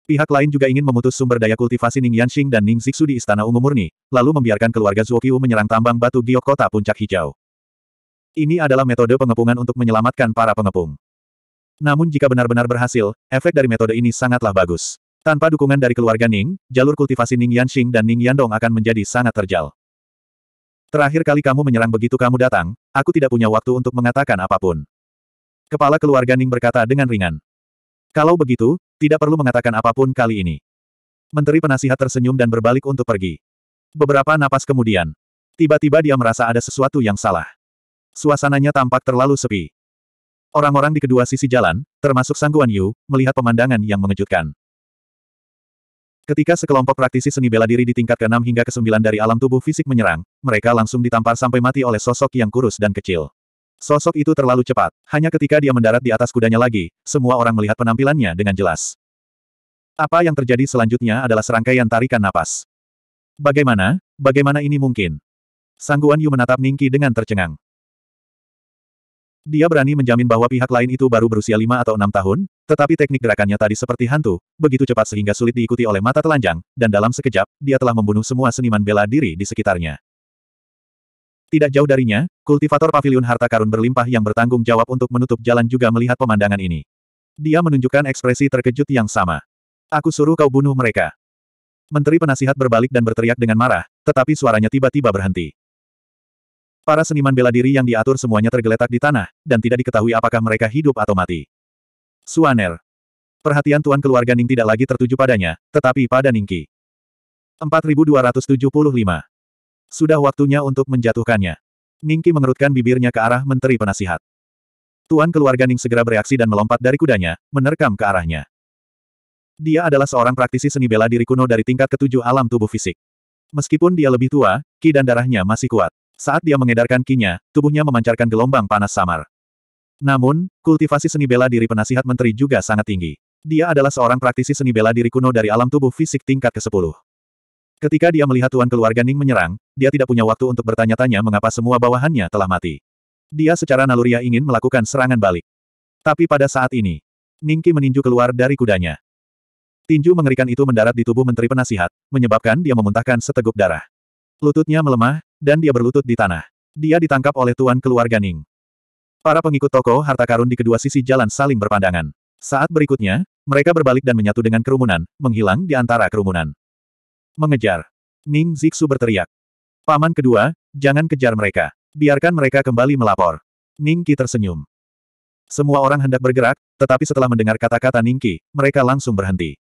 Pihak lain juga ingin memutus sumber daya kultivasi Ning Yanxing dan Ning Zixu di Istana Ungu Murni, lalu membiarkan keluarga Zuokiu menyerang tambang batu giok kota puncak hijau. Ini adalah metode pengepungan untuk menyelamatkan para pengepung. Namun jika benar-benar berhasil, efek dari metode ini sangatlah bagus. Tanpa dukungan dari keluarga Ning, jalur kultivasi Ning Yanxing dan Ning Yandong akan menjadi sangat terjal. Terakhir kali kamu menyerang begitu kamu datang, aku tidak punya waktu untuk mengatakan apapun. Kepala keluarga Ning berkata dengan ringan. Kalau begitu, tidak perlu mengatakan apapun kali ini. Menteri penasihat tersenyum dan berbalik untuk pergi. Beberapa napas kemudian, tiba-tiba dia merasa ada sesuatu yang salah. Suasananya tampak terlalu sepi. Orang-orang di kedua sisi jalan, termasuk Sangguan Yu, melihat pemandangan yang mengejutkan. Ketika sekelompok praktisi seni bela diri di tingkat ke-6 hingga ke-9 dari alam tubuh fisik menyerang, mereka langsung ditampar sampai mati oleh sosok yang kurus dan kecil. Sosok itu terlalu cepat. Hanya ketika dia mendarat di atas kudanya lagi, semua orang melihat penampilannya dengan jelas. Apa yang terjadi selanjutnya adalah serangkaian tarikan napas. Bagaimana? Bagaimana ini mungkin? Sangguan Yu menatap Ningki dengan tercengang. Dia berani menjamin bahwa pihak lain itu baru berusia lima atau enam tahun, tetapi teknik gerakannya tadi seperti hantu, begitu cepat sehingga sulit diikuti oleh mata telanjang, dan dalam sekejap, dia telah membunuh semua seniman bela diri di sekitarnya. Tidak jauh darinya, kultivator pavilion harta karun berlimpah yang bertanggung jawab untuk menutup jalan juga melihat pemandangan ini. Dia menunjukkan ekspresi terkejut yang sama. Aku suruh kau bunuh mereka. Menteri penasihat berbalik dan berteriak dengan marah, tetapi suaranya tiba-tiba berhenti. Para seniman bela diri yang diatur semuanya tergeletak di tanah, dan tidak diketahui apakah mereka hidup atau mati. Suaner. Perhatian tuan keluarga Ning tidak lagi tertuju padanya, tetapi pada Ningki. 4275. Sudah waktunya untuk menjatuhkannya. Ningki mengerutkan bibirnya ke arah Menteri Penasihat. Tuan keluarga Ning segera bereaksi dan melompat dari kudanya, menerkam ke arahnya. Dia adalah seorang praktisi seni bela diri kuno dari tingkat ketujuh alam tubuh fisik. Meskipun dia lebih tua, ki dan darahnya masih kuat. Saat dia mengedarkan kinya, tubuhnya memancarkan gelombang panas samar. Namun, kultivasi seni bela diri penasihat menteri juga sangat tinggi. Dia adalah seorang praktisi seni bela diri kuno dari alam tubuh fisik tingkat ke-10. Ketika dia melihat tuan keluarga Ning menyerang, dia tidak punya waktu untuk bertanya-tanya mengapa semua bawahannya telah mati. Dia secara naluriah ingin melakukan serangan balik. Tapi pada saat ini, Ningki meninju keluar dari kudanya. Tinju mengerikan itu mendarat di tubuh Menteri Penasihat, menyebabkan dia memuntahkan seteguk darah. Lututnya melemah, dan dia berlutut di tanah. Dia ditangkap oleh tuan keluarga Ning. Para pengikut toko harta karun di kedua sisi jalan saling berpandangan. Saat berikutnya, mereka berbalik dan menyatu dengan kerumunan, menghilang di antara kerumunan. Mengejar. Ning Zixu berteriak. Paman kedua, jangan kejar mereka. Biarkan mereka kembali melapor. Ning Qi tersenyum. Semua orang hendak bergerak, tetapi setelah mendengar kata-kata Ning Qi, mereka langsung berhenti.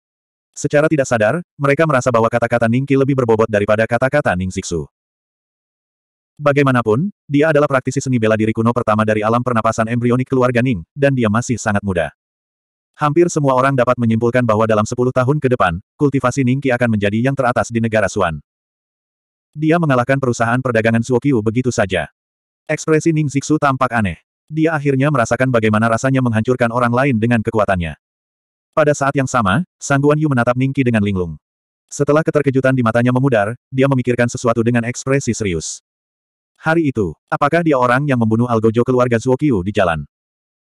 Secara tidak sadar, mereka merasa bahwa kata-kata Ning Qi lebih berbobot daripada kata-kata Ning Zixu. Bagaimanapun, dia adalah praktisi seni bela diri kuno pertama dari alam pernapasan embrionik keluarga Ning, dan dia masih sangat muda. Hampir semua orang dapat menyimpulkan bahwa dalam 10 tahun ke depan, kultivasi Ningqi akan menjadi yang teratas di negara Suan. Dia mengalahkan perusahaan perdagangan Suokyu begitu saja. Ekspresi Ning Zixu tampak aneh. Dia akhirnya merasakan bagaimana rasanya menghancurkan orang lain dengan kekuatannya. Pada saat yang sama, Sangguan Yu menatap Ningqi dengan linglung. Setelah keterkejutan di matanya memudar, dia memikirkan sesuatu dengan ekspresi serius. Hari itu, apakah dia orang yang membunuh Algojo keluarga Zuokyu di jalan?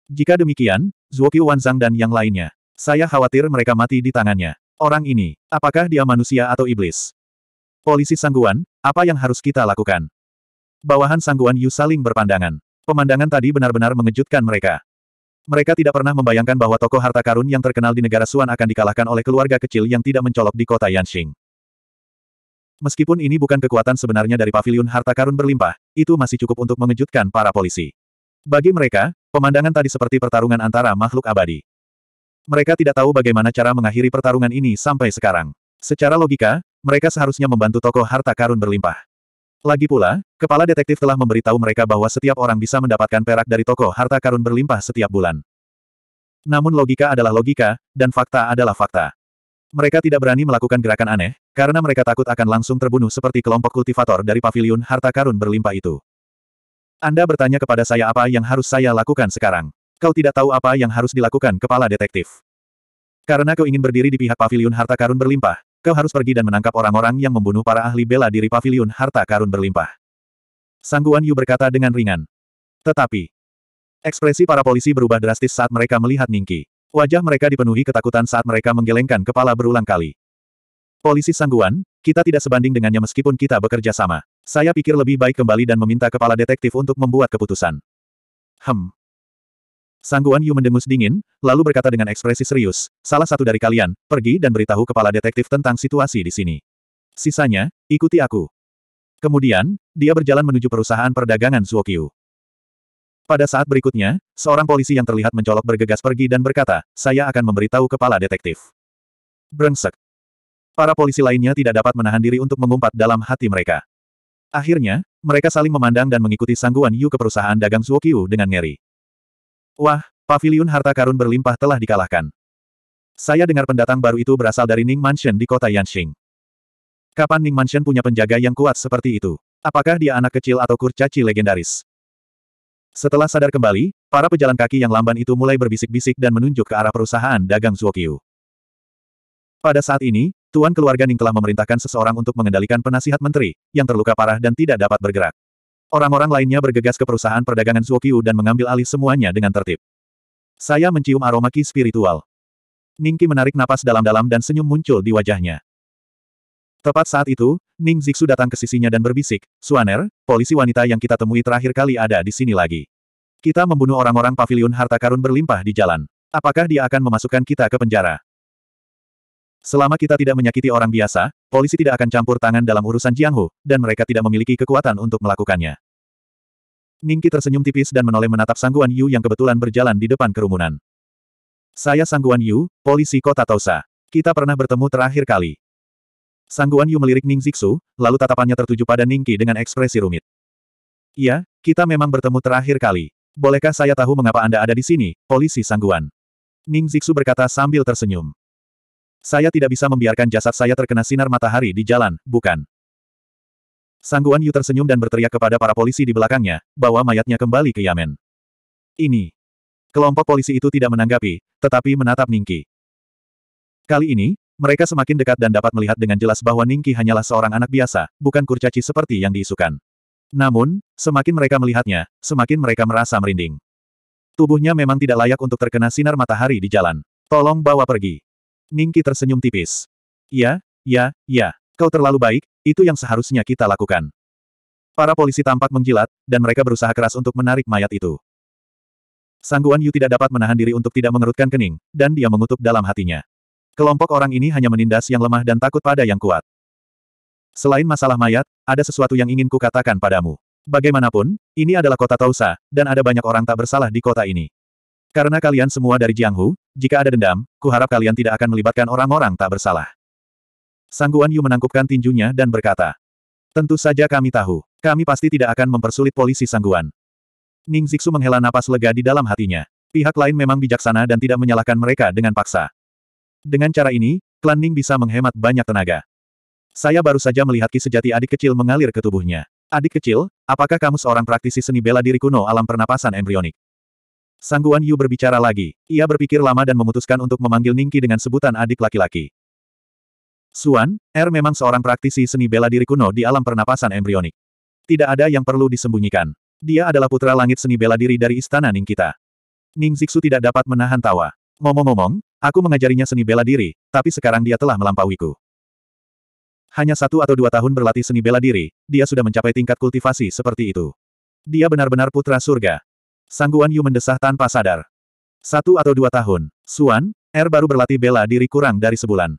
Jika demikian, Zuoqiu Wanzang dan yang lainnya. Saya khawatir mereka mati di tangannya. Orang ini, apakah dia manusia atau iblis? Polisi sangguan, apa yang harus kita lakukan? Bawahan sangguan Yu saling berpandangan. Pemandangan tadi benar-benar mengejutkan mereka. Mereka tidak pernah membayangkan bahwa toko harta karun yang terkenal di negara Suan akan dikalahkan oleh keluarga kecil yang tidak mencolok di kota Yanxing. Meskipun ini bukan kekuatan sebenarnya dari Paviliun harta karun berlimpah, itu masih cukup untuk mengejutkan para polisi. Bagi mereka, Pemandangan tadi seperti pertarungan antara makhluk abadi. Mereka tidak tahu bagaimana cara mengakhiri pertarungan ini sampai sekarang. Secara logika, mereka seharusnya membantu tokoh harta karun berlimpah. Lagi pula, kepala detektif telah memberitahu mereka bahwa setiap orang bisa mendapatkan perak dari toko harta karun berlimpah setiap bulan. Namun logika adalah logika, dan fakta adalah fakta. Mereka tidak berani melakukan gerakan aneh, karena mereka takut akan langsung terbunuh seperti kelompok kultivator dari paviliun harta karun berlimpah itu. Anda bertanya kepada saya apa yang harus saya lakukan sekarang. Kau tidak tahu apa yang harus dilakukan kepala detektif. Karena kau ingin berdiri di pihak Pavilion harta karun berlimpah, kau harus pergi dan menangkap orang-orang yang membunuh para ahli bela diri Pavilion harta karun berlimpah. Sangguan Yu berkata dengan ringan. Tetapi, ekspresi para polisi berubah drastis saat mereka melihat Ningki. Wajah mereka dipenuhi ketakutan saat mereka menggelengkan kepala berulang kali. Polisi Sangguan, kita tidak sebanding dengannya meskipun kita bekerja sama. Saya pikir lebih baik kembali dan meminta kepala detektif untuk membuat keputusan. Hem. Sangguan Yu mendengus dingin, lalu berkata dengan ekspresi serius, salah satu dari kalian, pergi dan beritahu kepala detektif tentang situasi di sini. Sisanya, ikuti aku. Kemudian, dia berjalan menuju perusahaan perdagangan Zuokyu. Pada saat berikutnya, seorang polisi yang terlihat mencolok bergegas pergi dan berkata, saya akan memberitahu kepala detektif. Brengsek. Para polisi lainnya tidak dapat menahan diri untuk mengumpat dalam hati mereka. Akhirnya, mereka saling memandang dan mengikuti sangguan Yu ke perusahaan dagang Suokyu dengan ngeri. Wah, pavilion harta karun berlimpah telah dikalahkan. Saya dengar pendatang baru itu berasal dari Ning Mansion di kota Yanxing. Kapan Ning Mansion punya penjaga yang kuat seperti itu? Apakah dia anak kecil atau kurcaci legendaris? Setelah sadar kembali, para pejalan kaki yang lamban itu mulai berbisik-bisik dan menunjuk ke arah perusahaan dagang Zuokyu. Pada saat ini, Tuan keluarga Ning telah memerintahkan seseorang untuk mengendalikan penasihat menteri, yang terluka parah dan tidak dapat bergerak. Orang-orang lainnya bergegas ke perusahaan perdagangan Zuokyu dan mengambil alih semuanya dengan tertib. Saya mencium aroma ki spiritual. Ningki menarik napas dalam-dalam dan senyum muncul di wajahnya. Tepat saat itu, Ning Zixu datang ke sisinya dan berbisik, Suaner, polisi wanita yang kita temui terakhir kali ada di sini lagi. Kita membunuh orang-orang pavilion harta karun berlimpah di jalan. Apakah dia akan memasukkan kita ke penjara? Selama kita tidak menyakiti orang biasa, polisi tidak akan campur tangan dalam urusan Jiang dan mereka tidak memiliki kekuatan untuk melakukannya. Ningki tersenyum tipis dan menoleh menatap Sangguan Yu yang kebetulan berjalan di depan kerumunan. Saya Sangguan Yu, polisi kota Tausa. Kita pernah bertemu terakhir kali. Sangguan Yu melirik Ning Zixu, lalu tatapannya tertuju pada Ningki dengan ekspresi rumit. Iya, kita memang bertemu terakhir kali. Bolehkah saya tahu mengapa Anda ada di sini, polisi Sangguan? Ning Zixu berkata sambil tersenyum. Saya tidak bisa membiarkan jasad saya terkena sinar matahari di jalan, bukan? Sangguan Yu tersenyum dan berteriak kepada para polisi di belakangnya, bahwa mayatnya kembali ke Yamen. Ini. Kelompok polisi itu tidak menanggapi, tetapi menatap Ningki. Kali ini, mereka semakin dekat dan dapat melihat dengan jelas bahwa Ningki hanyalah seorang anak biasa, bukan kurcaci seperti yang diisukan. Namun, semakin mereka melihatnya, semakin mereka merasa merinding. Tubuhnya memang tidak layak untuk terkena sinar matahari di jalan. Tolong bawa pergi. Ningki tersenyum tipis. Ya, ya, ya, kau terlalu baik, itu yang seharusnya kita lakukan. Para polisi tampak menjilat, dan mereka berusaha keras untuk menarik mayat itu. Sangguan Yu tidak dapat menahan diri untuk tidak mengerutkan kening, dan dia mengutuk dalam hatinya. Kelompok orang ini hanya menindas yang lemah dan takut pada yang kuat. Selain masalah mayat, ada sesuatu yang ingin kukatakan padamu. Bagaimanapun, ini adalah kota Tausa, dan ada banyak orang tak bersalah di kota ini. Karena kalian semua dari Jianghu, jika ada dendam, kuharap kalian tidak akan melibatkan orang-orang tak bersalah. Sangguan Yu menangkupkan tinjunya dan berkata, Tentu saja kami tahu, kami pasti tidak akan mempersulit polisi Sangguan. Ning Zixu menghela napas lega di dalam hatinya. Pihak lain memang bijaksana dan tidak menyalahkan mereka dengan paksa. Dengan cara ini, klan Ning bisa menghemat banyak tenaga. Saya baru saja melihat ki sejati adik kecil mengalir ke tubuhnya. Adik kecil, apakah kamu seorang praktisi seni bela diri kuno alam pernapasan embrionik? Sangguan Yu berbicara lagi. Ia berpikir lama dan memutuskan untuk memanggil Ningki dengan sebutan adik laki-laki. Suan, Er memang seorang praktisi seni bela diri kuno di alam pernapasan embrionik. Tidak ada yang perlu disembunyikan. Dia adalah putra langit seni bela diri dari istana Ningkita. Ning Zixu tidak dapat menahan tawa. Ngomong-ngomong, aku mengajarinya seni bela diri, tapi sekarang dia telah melampauiku. Hanya satu atau dua tahun berlatih seni bela diri, dia sudah mencapai tingkat kultivasi seperti itu. Dia benar-benar putra surga, Sangguan Yu mendesah tanpa sadar. Satu atau dua tahun, Suan, Er baru berlatih bela diri kurang dari sebulan.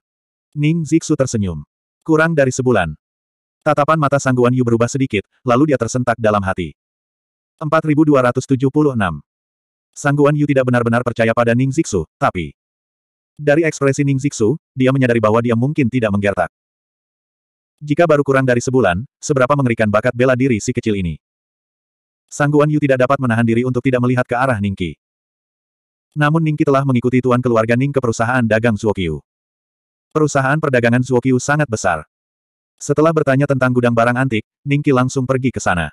Ning Zixu tersenyum. Kurang dari sebulan. Tatapan mata Sangguan Yu berubah sedikit, lalu dia tersentak dalam hati. 4276. Sangguan Yu tidak benar-benar percaya pada Ning Zixu, tapi... Dari ekspresi Ning Zixu, dia menyadari bahwa dia mungkin tidak menggertak. Jika baru kurang dari sebulan, seberapa mengerikan bakat bela diri si kecil ini. Sang Guan Yu tidak dapat menahan diri untuk tidak melihat ke arah Ningki. Namun Ningki telah mengikuti tuan keluarga Ning ke perusahaan dagang Zuokyu. Perusahaan perdagangan Zuokyu sangat besar. Setelah bertanya tentang gudang barang antik, Ningki langsung pergi ke sana.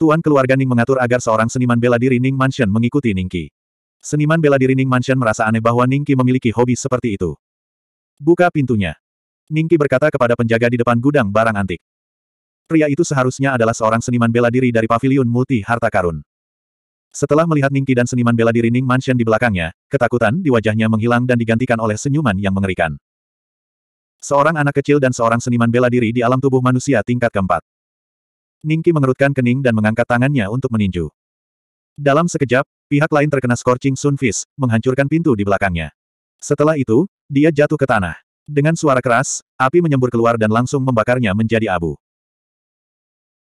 Tuan keluarga Ning mengatur agar seorang seniman bela diri Ning Mansion mengikuti Ningki. Seniman bela diri Ning Mansion merasa aneh bahwa Ningki memiliki hobi seperti itu. Buka pintunya. Ningki berkata kepada penjaga di depan gudang barang antik. Pria itu seharusnya adalah seorang seniman bela diri dari paviliun multi harta karun. Setelah melihat Ningki dan seniman bela diri Ning Mansion di belakangnya, ketakutan di wajahnya menghilang dan digantikan oleh senyuman yang mengerikan. Seorang anak kecil dan seorang seniman bela diri di alam tubuh manusia tingkat keempat. Ningki mengerutkan kening dan mengangkat tangannya untuk meninju. Dalam sekejap, pihak lain terkena scorching sunfish, menghancurkan pintu di belakangnya. Setelah itu, dia jatuh ke tanah. Dengan suara keras, api menyembur keluar dan langsung membakarnya menjadi abu.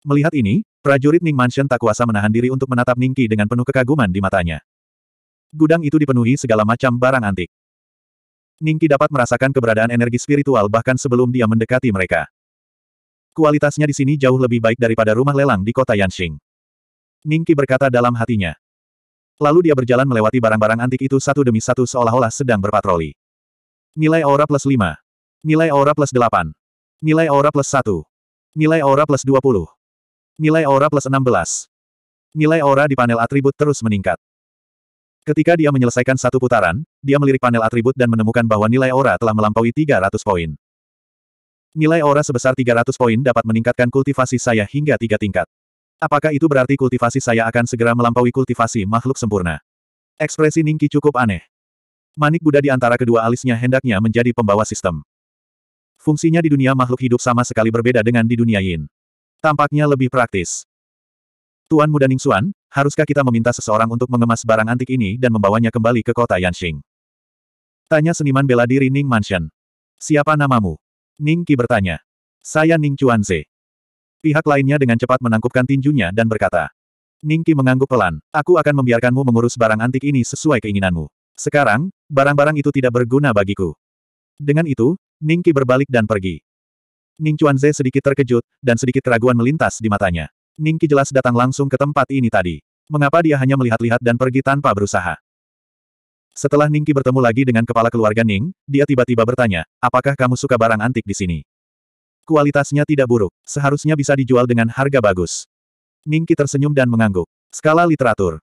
Melihat ini, prajurit Ning Mansion tak kuasa menahan diri untuk menatap Ningki dengan penuh kekaguman di matanya. Gudang itu dipenuhi segala macam barang antik. Ningki dapat merasakan keberadaan energi spiritual bahkan sebelum dia mendekati mereka. Kualitasnya di sini jauh lebih baik daripada rumah lelang di kota Yanxing. Ningki berkata dalam hatinya. Lalu dia berjalan melewati barang-barang antik itu satu demi satu seolah-olah sedang berpatroli. Nilai aura plus 5. Nilai aura plus 8. Nilai aura plus 1. Nilai aura plus 20. Nilai aura plus 16. Nilai aura di panel atribut terus meningkat. Ketika dia menyelesaikan satu putaran, dia melirik panel atribut dan menemukan bahwa nilai aura telah melampaui 300 poin. Nilai aura sebesar 300 poin dapat meningkatkan kultivasi saya hingga tiga tingkat. Apakah itu berarti kultivasi saya akan segera melampaui kultivasi makhluk sempurna? Ekspresi Ningki cukup aneh. Manik Buddha di antara kedua alisnya hendaknya menjadi pembawa sistem. Fungsinya di dunia makhluk hidup sama sekali berbeda dengan di dunia Yin. Tampaknya lebih praktis. Tuan Muda Xuan. haruskah kita meminta seseorang untuk mengemas barang antik ini dan membawanya kembali ke kota Yanxing? Tanya seniman bela diri Ning Mansion. Siapa namamu? Ning Qi bertanya. Saya Ning Chuanze. Pihak lainnya dengan cepat menangkupkan tinjunya dan berkata. Ning Qi mengangguk pelan, aku akan membiarkanmu mengurus barang antik ini sesuai keinginanmu. Sekarang, barang-barang itu tidak berguna bagiku. Dengan itu, Ning Qi berbalik dan pergi. Ning Chuanze sedikit terkejut, dan sedikit keraguan melintas di matanya. Ning Qi jelas datang langsung ke tempat ini tadi. Mengapa dia hanya melihat-lihat dan pergi tanpa berusaha? Setelah Ning Qi bertemu lagi dengan kepala keluarga Ning, dia tiba-tiba bertanya, apakah kamu suka barang antik di sini? Kualitasnya tidak buruk, seharusnya bisa dijual dengan harga bagus. Ning Qi tersenyum dan mengangguk. Skala literatur.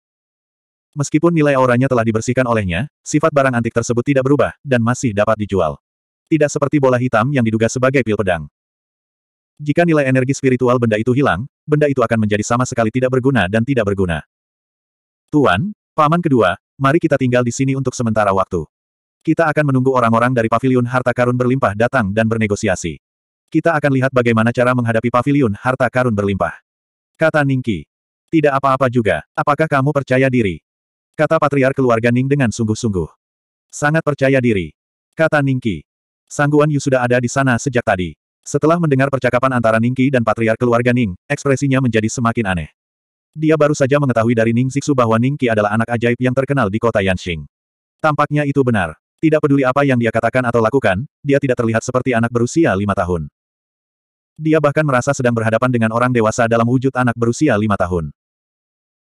Meskipun nilai auranya telah dibersihkan olehnya, sifat barang antik tersebut tidak berubah, dan masih dapat dijual. Tidak seperti bola hitam yang diduga sebagai pil pedang. Jika nilai energi spiritual benda itu hilang, benda itu akan menjadi sama sekali tidak berguna dan tidak berguna. Tuan, paman kedua, mari kita tinggal di sini untuk sementara waktu. Kita akan menunggu orang-orang dari pavilion harta karun berlimpah datang dan bernegosiasi. Kita akan lihat bagaimana cara menghadapi pavilion harta karun berlimpah. Kata Ningki. Tidak apa-apa juga, apakah kamu percaya diri? Kata patriar keluarga Ning dengan sungguh-sungguh. Sangat percaya diri. Kata Ningki. Sangguan Yu sudah ada di sana sejak tadi. Setelah mendengar percakapan antara Ningki dan patriark keluarga Ning, ekspresinya menjadi semakin aneh. Dia baru saja mengetahui dari Ning Siksu bahwa Ningki adalah anak ajaib yang terkenal di kota Yanxing. Tampaknya itu benar. Tidak peduli apa yang dia katakan atau lakukan, dia tidak terlihat seperti anak berusia lima tahun. Dia bahkan merasa sedang berhadapan dengan orang dewasa dalam wujud anak berusia lima tahun.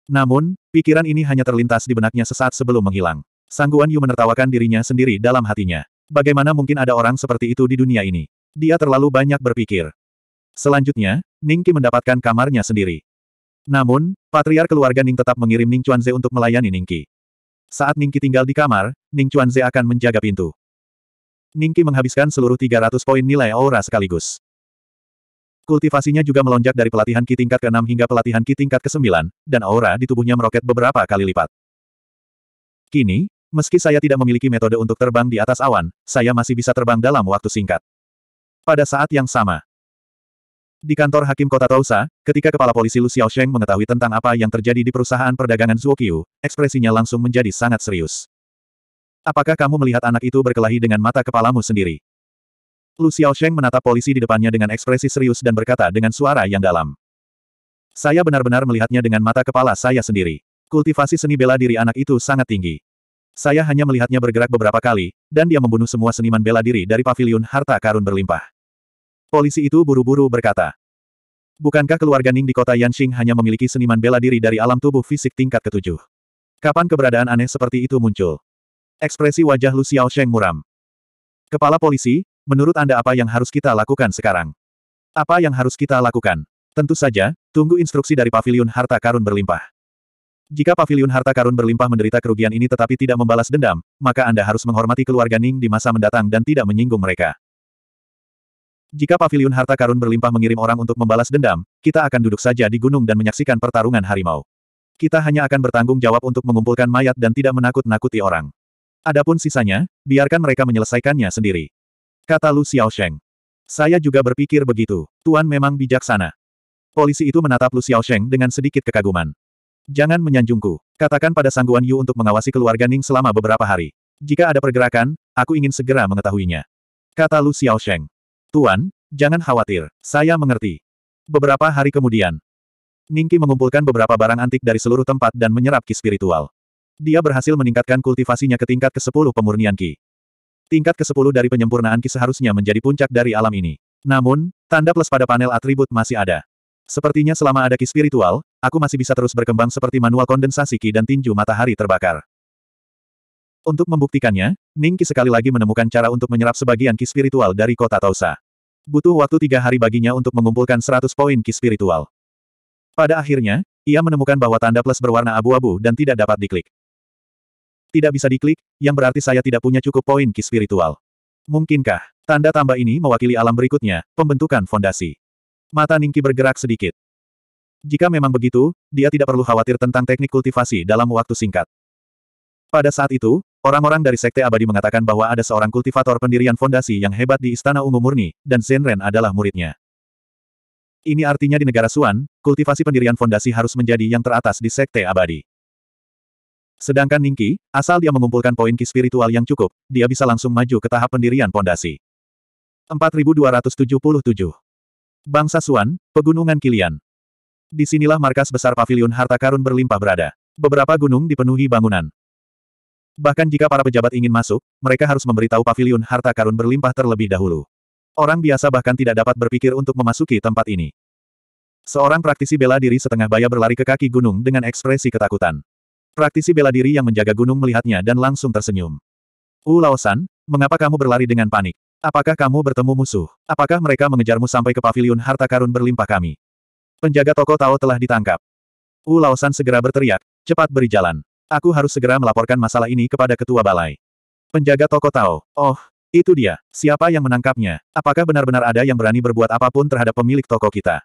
Namun, pikiran ini hanya terlintas di benaknya sesaat sebelum menghilang. Sangguan Yu menertawakan dirinya sendiri dalam hatinya. Bagaimana mungkin ada orang seperti itu di dunia ini? Dia terlalu banyak berpikir. Selanjutnya, Ning Qi mendapatkan kamarnya sendiri. Namun, patriar keluarga Ning tetap mengirim Ning Chuanze untuk melayani Ning Qi. Saat Ning Qi tinggal di kamar, Ning Chuanze akan menjaga pintu. Ning Qi menghabiskan seluruh 300 poin nilai aura sekaligus. Kultivasinya juga melonjak dari pelatihan Ki tingkat ke-6 hingga pelatihan Ki tingkat ke-9, dan aura di tubuhnya meroket beberapa kali lipat. Kini, meski saya tidak memiliki metode untuk terbang di atas awan, saya masih bisa terbang dalam waktu singkat pada saat yang sama. Di kantor Hakim Kota Tausa, ketika kepala polisi Lu Sheng mengetahui tentang apa yang terjadi di perusahaan perdagangan Zuoqiu, ekspresinya langsung menjadi sangat serius. Apakah kamu melihat anak itu berkelahi dengan mata kepalamu sendiri? Lu Sheng menatap polisi di depannya dengan ekspresi serius dan berkata dengan suara yang dalam. Saya benar-benar melihatnya dengan mata kepala saya sendiri. Kultivasi seni bela diri anak itu sangat tinggi. Saya hanya melihatnya bergerak beberapa kali, dan dia membunuh semua seniman bela diri dari paviliun harta karun berlimpah. Polisi itu buru-buru berkata. Bukankah keluarga Ning di kota Yanxing hanya memiliki seniman bela diri dari alam tubuh fisik tingkat ketujuh? Kapan keberadaan aneh seperti itu muncul? Ekspresi wajah Lu Xiaosheng muram. Kepala polisi, menurut Anda apa yang harus kita lakukan sekarang? Apa yang harus kita lakukan? Tentu saja, tunggu instruksi dari Paviliun Harta Karun Berlimpah. Jika Paviliun Harta Karun Berlimpah menderita kerugian ini tetapi tidak membalas dendam, maka Anda harus menghormati keluarga Ning di masa mendatang dan tidak menyinggung mereka. Jika paviliun harta karun berlimpah mengirim orang untuk membalas dendam, kita akan duduk saja di gunung dan menyaksikan pertarungan harimau. Kita hanya akan bertanggung jawab untuk mengumpulkan mayat dan tidak menakut-nakuti orang. Adapun sisanya, biarkan mereka menyelesaikannya sendiri. Kata Lu Sheng. Saya juga berpikir begitu. Tuan memang bijaksana. Polisi itu menatap Lu Xiao Sheng dengan sedikit kekaguman. Jangan menyanjungku. Katakan pada Sangguan Yu untuk mengawasi keluarga Ning selama beberapa hari. Jika ada pergerakan, aku ingin segera mengetahuinya. Kata Lu Xiao Sheng. Tuan, jangan khawatir, saya mengerti. Beberapa hari kemudian, Ningki mengumpulkan beberapa barang antik dari seluruh tempat dan menyerap ki spiritual. Dia berhasil meningkatkan kultivasinya ke tingkat ke-10 pemurnian ki. Tingkat ke-10 dari penyempurnaan ki seharusnya menjadi puncak dari alam ini. Namun, tanda plus pada panel atribut masih ada. Sepertinya selama ada ki spiritual, aku masih bisa terus berkembang seperti manual kondensasi ki dan tinju matahari terbakar. Untuk membuktikannya, Ning Qi sekali lagi menemukan cara untuk menyerap sebagian Qi spiritual dari kota Tausa. Butuh waktu tiga hari baginya untuk mengumpulkan 100 poin Qi spiritual. Pada akhirnya, ia menemukan bahwa tanda plus berwarna abu-abu dan tidak dapat diklik. Tidak bisa diklik, yang berarti saya tidak punya cukup poin Qi spiritual. Mungkinkah, tanda tambah ini mewakili alam berikutnya, pembentukan fondasi. Mata Ning Qi bergerak sedikit. Jika memang begitu, dia tidak perlu khawatir tentang teknik kultivasi dalam waktu singkat. Pada saat itu, Orang-orang dari Sekte Abadi mengatakan bahwa ada seorang kultivator pendirian fondasi yang hebat di Istana Ungu Murni, dan Zenren adalah muridnya. Ini artinya di negara Suan, kultivasi pendirian fondasi harus menjadi yang teratas di Sekte Abadi. Sedangkan Ningki, asal dia mengumpulkan poin ki spiritual yang cukup, dia bisa langsung maju ke tahap pendirian fondasi. 4277 Bangsa Suan, Pegunungan Kilian Disinilah markas besar pavilion harta karun berlimpah berada. Beberapa gunung dipenuhi bangunan. Bahkan jika para pejabat ingin masuk, mereka harus memberitahu pavilion harta karun berlimpah terlebih dahulu. Orang biasa bahkan tidak dapat berpikir untuk memasuki tempat ini. Seorang praktisi bela diri setengah baya berlari ke kaki gunung dengan ekspresi ketakutan. Praktisi bela diri yang menjaga gunung melihatnya dan langsung tersenyum. U Laosan, mengapa kamu berlari dengan panik? Apakah kamu bertemu musuh? Apakah mereka mengejarmu sampai ke pavilion harta karun berlimpah kami? Penjaga toko Tao telah ditangkap. U Laosan segera berteriak, cepat beri jalan. Aku harus segera melaporkan masalah ini kepada ketua balai. Penjaga toko tahu. Oh, itu dia. Siapa yang menangkapnya? Apakah benar-benar ada yang berani berbuat apapun terhadap pemilik toko kita?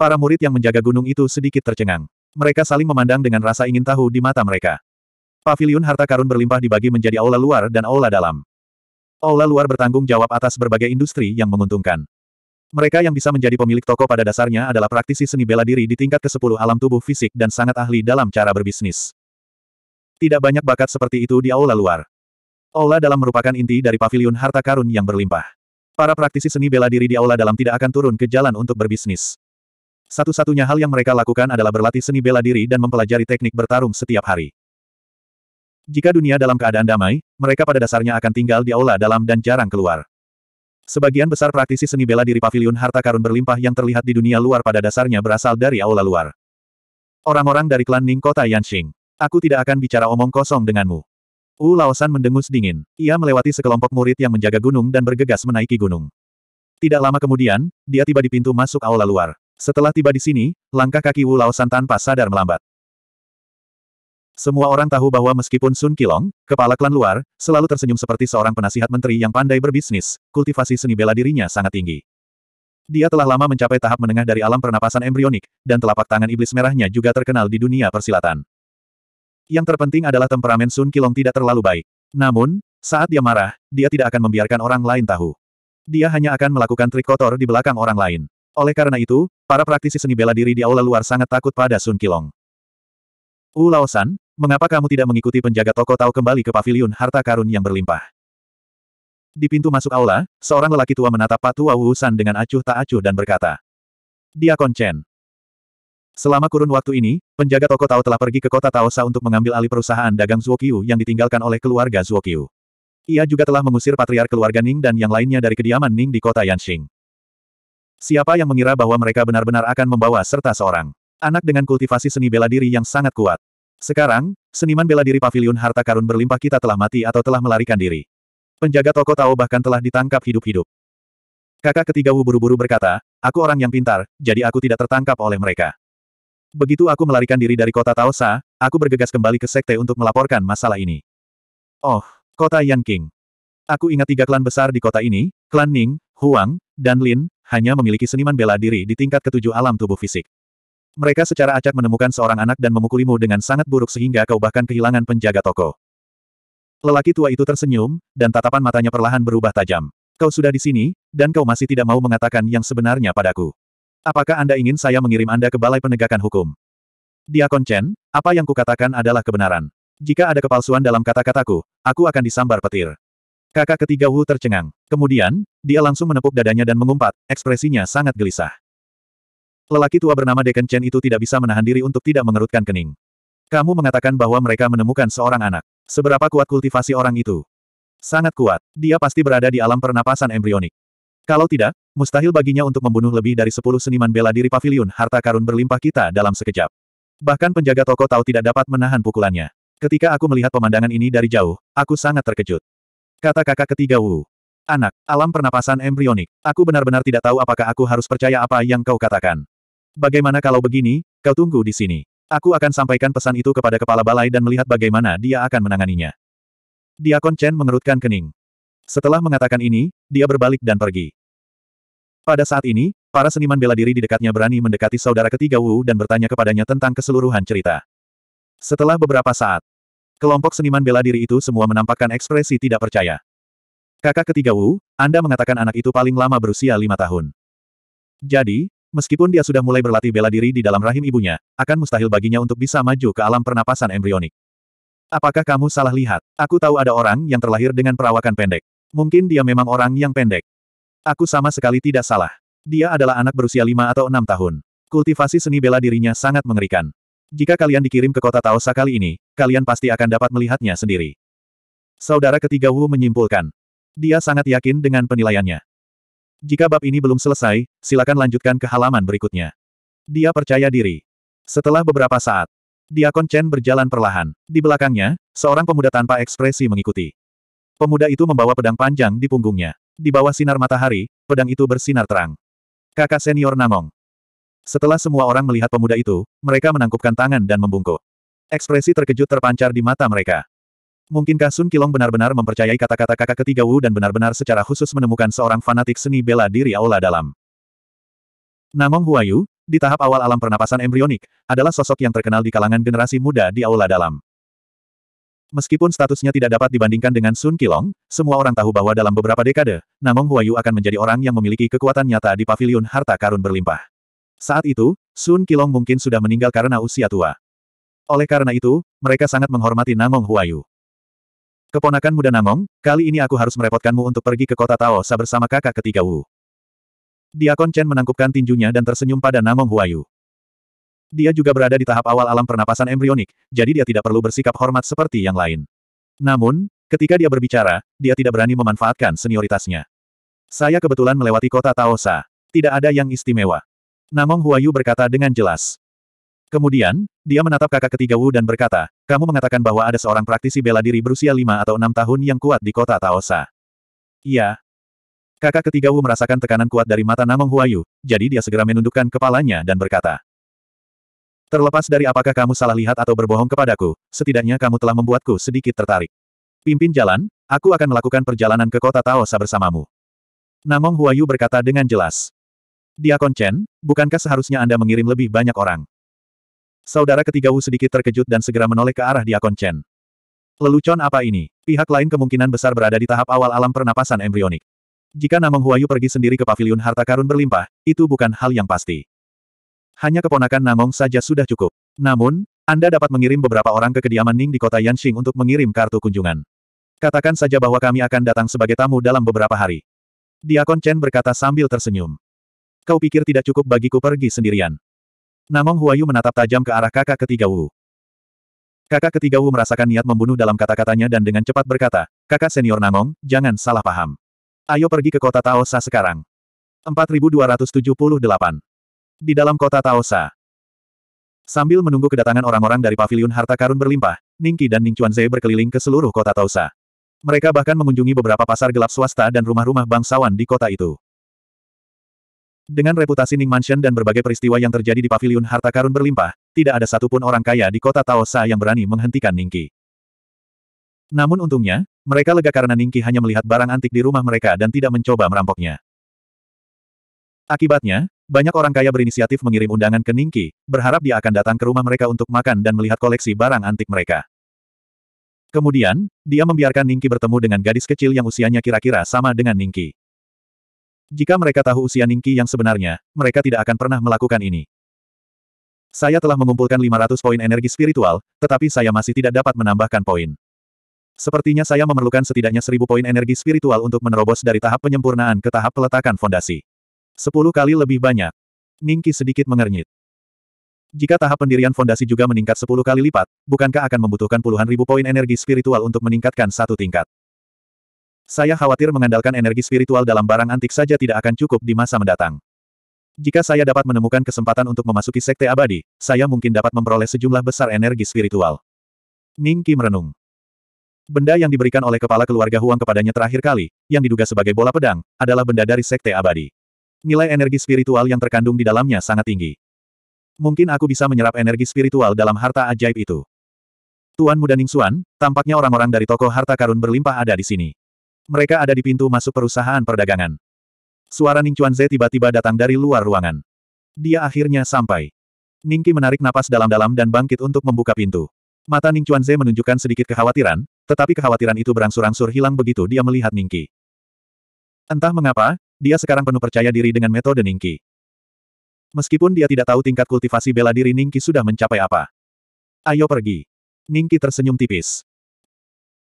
Para murid yang menjaga gunung itu sedikit tercengang. Mereka saling memandang dengan rasa ingin tahu di mata mereka. Paviliun harta karun berlimpah dibagi menjadi aula luar dan aula dalam. Aula luar bertanggung jawab atas berbagai industri yang menguntungkan. Mereka yang bisa menjadi pemilik toko pada dasarnya adalah praktisi seni bela diri di tingkat ke-10 alam tubuh fisik dan sangat ahli dalam cara berbisnis. Tidak banyak bakat seperti itu di aula luar. Aula dalam merupakan inti dari pavilion harta karun yang berlimpah. Para praktisi seni bela diri di aula dalam tidak akan turun ke jalan untuk berbisnis. Satu-satunya hal yang mereka lakukan adalah berlatih seni bela diri dan mempelajari teknik bertarung setiap hari. Jika dunia dalam keadaan damai, mereka pada dasarnya akan tinggal di aula dalam dan jarang keluar. Sebagian besar praktisi seni bela diri pavilion harta karun berlimpah yang terlihat di dunia luar pada dasarnya berasal dari aula luar. Orang-orang dari klan Ning kota Yanxing. Aku tidak akan bicara omong kosong denganmu. U Laosan mendengus dingin. Ia melewati sekelompok murid yang menjaga gunung dan bergegas menaiki gunung. Tidak lama kemudian, dia tiba di pintu masuk aula luar. Setelah tiba di sini, langkah kaki Wu Laosan tanpa sadar melambat. Semua orang tahu bahwa meskipun Sun Kilong, kepala klan luar, selalu tersenyum seperti seorang penasihat menteri yang pandai berbisnis, kultivasi seni bela dirinya sangat tinggi. Dia telah lama mencapai tahap menengah dari alam pernapasan embrionik, dan telapak tangan iblis merahnya juga terkenal di dunia persilatan. Yang terpenting adalah temperamen Sun Kilong tidak terlalu baik. Namun, saat dia marah, dia tidak akan membiarkan orang lain tahu. Dia hanya akan melakukan trik kotor di belakang orang lain. Oleh karena itu, para praktisi seni bela diri di aula luar sangat takut pada Sun Kilong. U Laosan, mengapa kamu tidak mengikuti penjaga toko tahu kembali ke pavilion harta karun yang berlimpah? Di pintu masuk aula, seorang lelaki tua menatap Pak Tua Wu San dengan acuh tak acuh dan berkata, dia Chen, Selama kurun waktu ini, penjaga toko Tao telah pergi ke kota Taosa untuk mengambil alih perusahaan dagang Zuokyu yang ditinggalkan oleh keluarga Zuokyu. Ia juga telah mengusir patriar keluarga Ning dan yang lainnya dari kediaman Ning di kota Yanxing. Siapa yang mengira bahwa mereka benar-benar akan membawa serta seorang anak dengan kultivasi seni bela diri yang sangat kuat. Sekarang, seniman bela diri pavilion harta karun berlimpah kita telah mati atau telah melarikan diri. Penjaga toko Tao bahkan telah ditangkap hidup-hidup. Kakak ketiga Wu buru-buru berkata, aku orang yang pintar, jadi aku tidak tertangkap oleh mereka. Begitu aku melarikan diri dari kota Taosa, aku bergegas kembali ke sekte untuk melaporkan masalah ini. Oh, kota Yanqing. Aku ingat tiga klan besar di kota ini, klan Ning, Huang, dan Lin, hanya memiliki seniman bela diri di tingkat ketujuh alam tubuh fisik. Mereka secara acak menemukan seorang anak dan memukulimu dengan sangat buruk sehingga kau bahkan kehilangan penjaga toko. Lelaki tua itu tersenyum, dan tatapan matanya perlahan berubah tajam. Kau sudah di sini, dan kau masih tidak mau mengatakan yang sebenarnya padaku apakah Anda ingin saya mengirim Anda ke Balai Penegakan Hukum? Diakon Chen, apa yang kukatakan adalah kebenaran. Jika ada kepalsuan dalam kata-kataku, aku akan disambar petir. Kakak ketiga Wu tercengang. Kemudian, dia langsung menepuk dadanya dan mengumpat, ekspresinya sangat gelisah. Lelaki tua bernama Deken Chen itu tidak bisa menahan diri untuk tidak mengerutkan kening. Kamu mengatakan bahwa mereka menemukan seorang anak. Seberapa kuat kultivasi orang itu? Sangat kuat. Dia pasti berada di alam pernapasan embrionik. Kalau tidak, mustahil baginya untuk membunuh lebih dari sepuluh seniman bela diri pavilion harta karun berlimpah kita dalam sekejap. Bahkan penjaga toko tahu tidak dapat menahan pukulannya. Ketika aku melihat pemandangan ini dari jauh, aku sangat terkejut. Kata kakak ketiga Wu. Anak, alam pernapasan embrionik. Aku benar-benar tidak tahu apakah aku harus percaya apa yang kau katakan. Bagaimana kalau begini, kau tunggu di sini. Aku akan sampaikan pesan itu kepada kepala balai dan melihat bagaimana dia akan menanganinya. Diakon Chen mengerutkan kening. Setelah mengatakan ini, dia berbalik dan pergi. Pada saat ini, para seniman bela diri di dekatnya berani mendekati saudara ketiga Wu dan bertanya kepadanya tentang keseluruhan cerita. Setelah beberapa saat, kelompok seniman bela diri itu semua menampakkan ekspresi tidak percaya. Kakak ketiga Wu, Anda mengatakan anak itu paling lama berusia lima tahun. Jadi, meskipun dia sudah mulai berlatih bela diri di dalam rahim ibunya, akan mustahil baginya untuk bisa maju ke alam pernapasan embrionik. Apakah kamu salah lihat? Aku tahu ada orang yang terlahir dengan perawakan pendek. Mungkin dia memang orang yang pendek. Aku sama sekali tidak salah. Dia adalah anak berusia lima atau enam tahun. Kultivasi seni bela dirinya sangat mengerikan. Jika kalian dikirim ke kota Taosa kali ini, kalian pasti akan dapat melihatnya sendiri. Saudara ketiga Wu menyimpulkan. Dia sangat yakin dengan penilaiannya. Jika bab ini belum selesai, silakan lanjutkan ke halaman berikutnya. Dia percaya diri. Setelah beberapa saat, Diakon Chen berjalan perlahan. Di belakangnya, seorang pemuda tanpa ekspresi mengikuti. Pemuda itu membawa pedang panjang di punggungnya. Di bawah sinar matahari, pedang itu bersinar terang. Kakak senior Namong. Setelah semua orang melihat pemuda itu, mereka menangkupkan tangan dan membungkuk. Ekspresi terkejut terpancar di mata mereka. Mungkinkah Sun Kilong benar-benar mempercayai kata-kata kakak ketiga Wu dan benar-benar secara khusus menemukan seorang fanatik seni bela diri aula dalam? Namong Huayu, di tahap awal alam pernapasan embrionik, adalah sosok yang terkenal di kalangan generasi muda di aula dalam. Meskipun statusnya tidak dapat dibandingkan dengan Sun Kilong, semua orang tahu bahwa dalam beberapa dekade, Namong Huayu akan menjadi orang yang memiliki kekuatan nyata di pavilion harta karun berlimpah. Saat itu, Sun Kilong mungkin sudah meninggal karena usia tua. Oleh karena itu, mereka sangat menghormati Namong Huayu. Keponakan muda Namong, kali ini aku harus merepotkanmu untuk pergi ke kota Taosa bersama kakak ketiga Wu. Diakon Chen menangkupkan tinjunya dan tersenyum pada Namong Huayu. Dia juga berada di tahap awal alam pernapasan embrionik, jadi dia tidak perlu bersikap hormat seperti yang lain. Namun, ketika dia berbicara, dia tidak berani memanfaatkan senioritasnya. Saya kebetulan melewati kota Taosa. Tidak ada yang istimewa. Namong Huayu berkata dengan jelas. Kemudian, dia menatap kakak ketiga Wu dan berkata, kamu mengatakan bahwa ada seorang praktisi bela diri berusia lima atau enam tahun yang kuat di kota Taosa. Iya. Kakak ketiga Wu merasakan tekanan kuat dari mata Namong Huayu, jadi dia segera menundukkan kepalanya dan berkata. Terlepas dari apakah kamu salah lihat atau berbohong kepadaku, setidaknya kamu telah membuatku sedikit tertarik. Pimpin jalan, aku akan melakukan perjalanan ke kota Taosa bersamamu. Namong Huayu berkata dengan jelas. Diakon Chen, bukankah seharusnya Anda mengirim lebih banyak orang? Saudara ketiga Wu sedikit terkejut dan segera menoleh ke arah Diakon Chen. Lelucon apa ini? Pihak lain kemungkinan besar berada di tahap awal alam pernapasan embrionik. Jika Namong Huayu pergi sendiri ke paviliun harta karun berlimpah, itu bukan hal yang pasti. Hanya keponakan Nangong saja sudah cukup. Namun, Anda dapat mengirim beberapa orang ke kediaman Ning di kota Yanxing untuk mengirim kartu kunjungan. Katakan saja bahwa kami akan datang sebagai tamu dalam beberapa hari. Diakon Chen berkata sambil tersenyum. Kau pikir tidak cukup bagiku pergi sendirian. Namong Huayu menatap tajam ke arah kakak ketiga Wu. Kakak ketiga Wu merasakan niat membunuh dalam kata-katanya dan dengan cepat berkata, kakak senior Namong, jangan salah paham. Ayo pergi ke kota Taosa sekarang. 4278 di dalam kota Taosa. Sambil menunggu kedatangan orang-orang dari paviliun harta karun berlimpah, Ningki dan Ning berkeliling ke seluruh kota Taosa. Mereka bahkan mengunjungi beberapa pasar gelap swasta dan rumah-rumah bangsawan di kota itu. Dengan reputasi Ning Mansion dan berbagai peristiwa yang terjadi di paviliun harta karun berlimpah, tidak ada satupun orang kaya di kota Taosa yang berani menghentikan Ningki. Namun untungnya, mereka lega karena Ningki hanya melihat barang antik di rumah mereka dan tidak mencoba merampoknya. Akibatnya, banyak orang kaya berinisiatif mengirim undangan ke Ningki, berharap dia akan datang ke rumah mereka untuk makan dan melihat koleksi barang antik mereka. Kemudian, dia membiarkan Ningki bertemu dengan gadis kecil yang usianya kira-kira sama dengan Ningki. Jika mereka tahu usia Ningki yang sebenarnya, mereka tidak akan pernah melakukan ini. Saya telah mengumpulkan 500 poin energi spiritual, tetapi saya masih tidak dapat menambahkan poin. Sepertinya saya memerlukan setidaknya 1000 poin energi spiritual untuk menerobos dari tahap penyempurnaan ke tahap peletakan fondasi. Sepuluh kali lebih banyak. Ningki sedikit mengernyit. Jika tahap pendirian fondasi juga meningkat sepuluh kali lipat, bukankah akan membutuhkan puluhan ribu poin energi spiritual untuk meningkatkan satu tingkat? Saya khawatir mengandalkan energi spiritual dalam barang antik saja tidak akan cukup di masa mendatang. Jika saya dapat menemukan kesempatan untuk memasuki sekte abadi, saya mungkin dapat memperoleh sejumlah besar energi spiritual. Ningki merenung. Benda yang diberikan oleh kepala keluarga Huang kepadanya terakhir kali, yang diduga sebagai bola pedang, adalah benda dari sekte abadi. Nilai energi spiritual yang terkandung di dalamnya sangat tinggi. Mungkin aku bisa menyerap energi spiritual dalam harta ajaib itu. Tuan Muda Ningsuan, tampaknya orang-orang dari toko harta karun berlimpah ada di sini. Mereka ada di pintu masuk perusahaan perdagangan. Suara Ning Chuan Ze tiba-tiba datang dari luar ruangan. Dia akhirnya sampai. Ningki menarik napas dalam-dalam dan bangkit untuk membuka pintu. Mata Ning Chuan Ze menunjukkan sedikit kekhawatiran, tetapi kekhawatiran itu berangsur-angsur hilang begitu dia melihat Ningki. Entah mengapa, dia sekarang penuh percaya diri dengan metode Ningki. Meskipun dia tidak tahu tingkat kultivasi bela diri Ningki sudah mencapai apa. Ayo pergi. Ningki tersenyum tipis.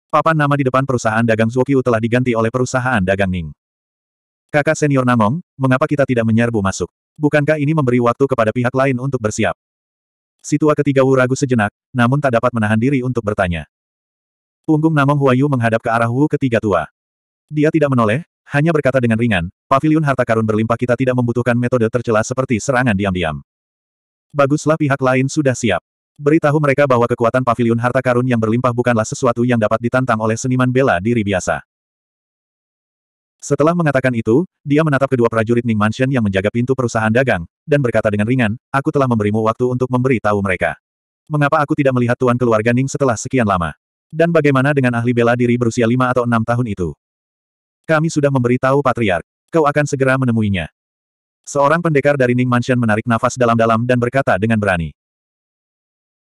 Papan nama di depan perusahaan dagang Zuokyu telah diganti oleh perusahaan dagang Ning. Kakak senior Namong, mengapa kita tidak menyerbu masuk? Bukankah ini memberi waktu kepada pihak lain untuk bersiap? Situa ketiga Wu ragu sejenak, namun tak dapat menahan diri untuk bertanya. Punggung Namong Huayu menghadap ke arah Wu ketiga tua. Dia tidak menoleh, hanya berkata dengan ringan, pavilion harta karun berlimpah kita tidak membutuhkan metode tercela seperti serangan diam-diam. Baguslah pihak lain sudah siap. Beritahu mereka bahwa kekuatan pavilion harta karun yang berlimpah bukanlah sesuatu yang dapat ditantang oleh seniman bela diri biasa. Setelah mengatakan itu, dia menatap kedua prajurit Ning Mansion yang menjaga pintu perusahaan dagang, dan berkata dengan ringan, aku telah memberimu waktu untuk memberi tahu mereka. Mengapa aku tidak melihat tuan keluarga Ning setelah sekian lama? Dan bagaimana dengan ahli bela diri berusia lima atau enam tahun itu? Kami sudah memberitahu Patriark. Kau akan segera menemuinya. Seorang pendekar dari Ning Mansion menarik nafas dalam-dalam dan berkata dengan berani.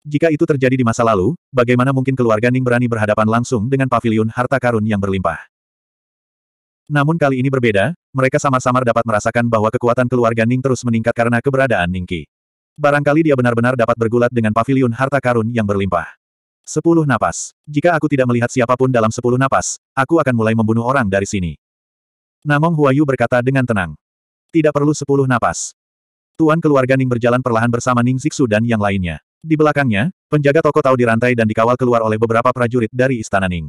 Jika itu terjadi di masa lalu, bagaimana mungkin keluarga Ning berani berhadapan langsung dengan paviliun harta karun yang berlimpah? Namun kali ini berbeda, mereka samar-samar dapat merasakan bahwa kekuatan keluarga Ning terus meningkat karena keberadaan Ningki. Barangkali dia benar-benar dapat bergulat dengan paviliun harta karun yang berlimpah. Sepuluh napas. Jika aku tidak melihat siapapun dalam sepuluh napas, aku akan mulai membunuh orang dari sini. Namong Huayu berkata dengan tenang. Tidak perlu sepuluh napas. Tuan keluarga Ning berjalan perlahan bersama Ning Zixu dan yang lainnya. Di belakangnya, penjaga toko tahu dirantai dan dikawal keluar oleh beberapa prajurit dari istana Ning.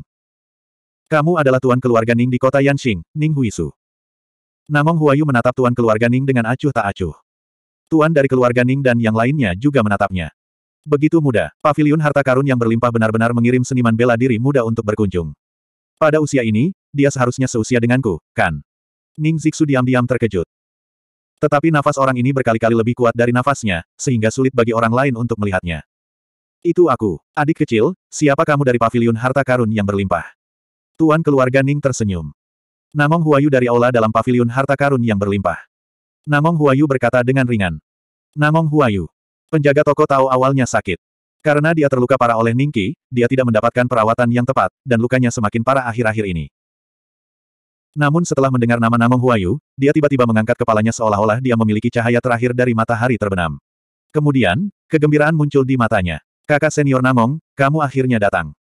Kamu adalah tuan keluarga Ning di kota Yanxing, Ning Huisu. Namong Huayu menatap tuan keluarga Ning dengan acuh tak acuh. Tuan dari keluarga Ning dan yang lainnya juga menatapnya. Begitu muda, pavilion harta karun yang berlimpah benar-benar mengirim seniman bela diri muda untuk berkunjung. Pada usia ini, dia seharusnya seusia denganku, kan? Ning Zixu diam-diam terkejut. Tetapi nafas orang ini berkali-kali lebih kuat dari nafasnya, sehingga sulit bagi orang lain untuk melihatnya. Itu aku, adik kecil, siapa kamu dari pavilion harta karun yang berlimpah? Tuan keluarga Ning tersenyum. Namong Huayu dari aula dalam pavilion harta karun yang berlimpah. Namong Huayu berkata dengan ringan. Namong Huayu, Penjaga toko tahu awalnya sakit. Karena dia terluka parah oleh Ningki, dia tidak mendapatkan perawatan yang tepat, dan lukanya semakin parah akhir-akhir ini. Namun setelah mendengar nama Namong Huayu, dia tiba-tiba mengangkat kepalanya seolah-olah dia memiliki cahaya terakhir dari matahari terbenam. Kemudian, kegembiraan muncul di matanya. Kakak senior Namong, kamu akhirnya datang.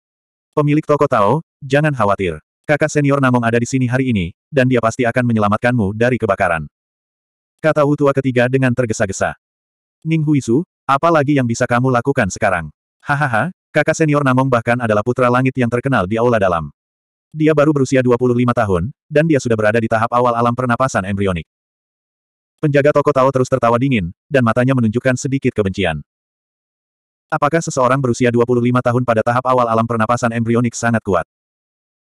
Pemilik toko Tao, jangan khawatir. Kakak senior Namong ada di sini hari ini, dan dia pasti akan menyelamatkanmu dari kebakaran. Kata Wu tua ketiga dengan tergesa-gesa. Ning Huisu, apa lagi yang bisa kamu lakukan sekarang? Hahaha, kakak senior Namong bahkan adalah putra langit yang terkenal di aula dalam. Dia baru berusia 25 tahun, dan dia sudah berada di tahap awal alam pernapasan embrionik. Penjaga toko Tao terus tertawa dingin, dan matanya menunjukkan sedikit kebencian. Apakah seseorang berusia 25 tahun pada tahap awal alam pernapasan embrionik sangat kuat?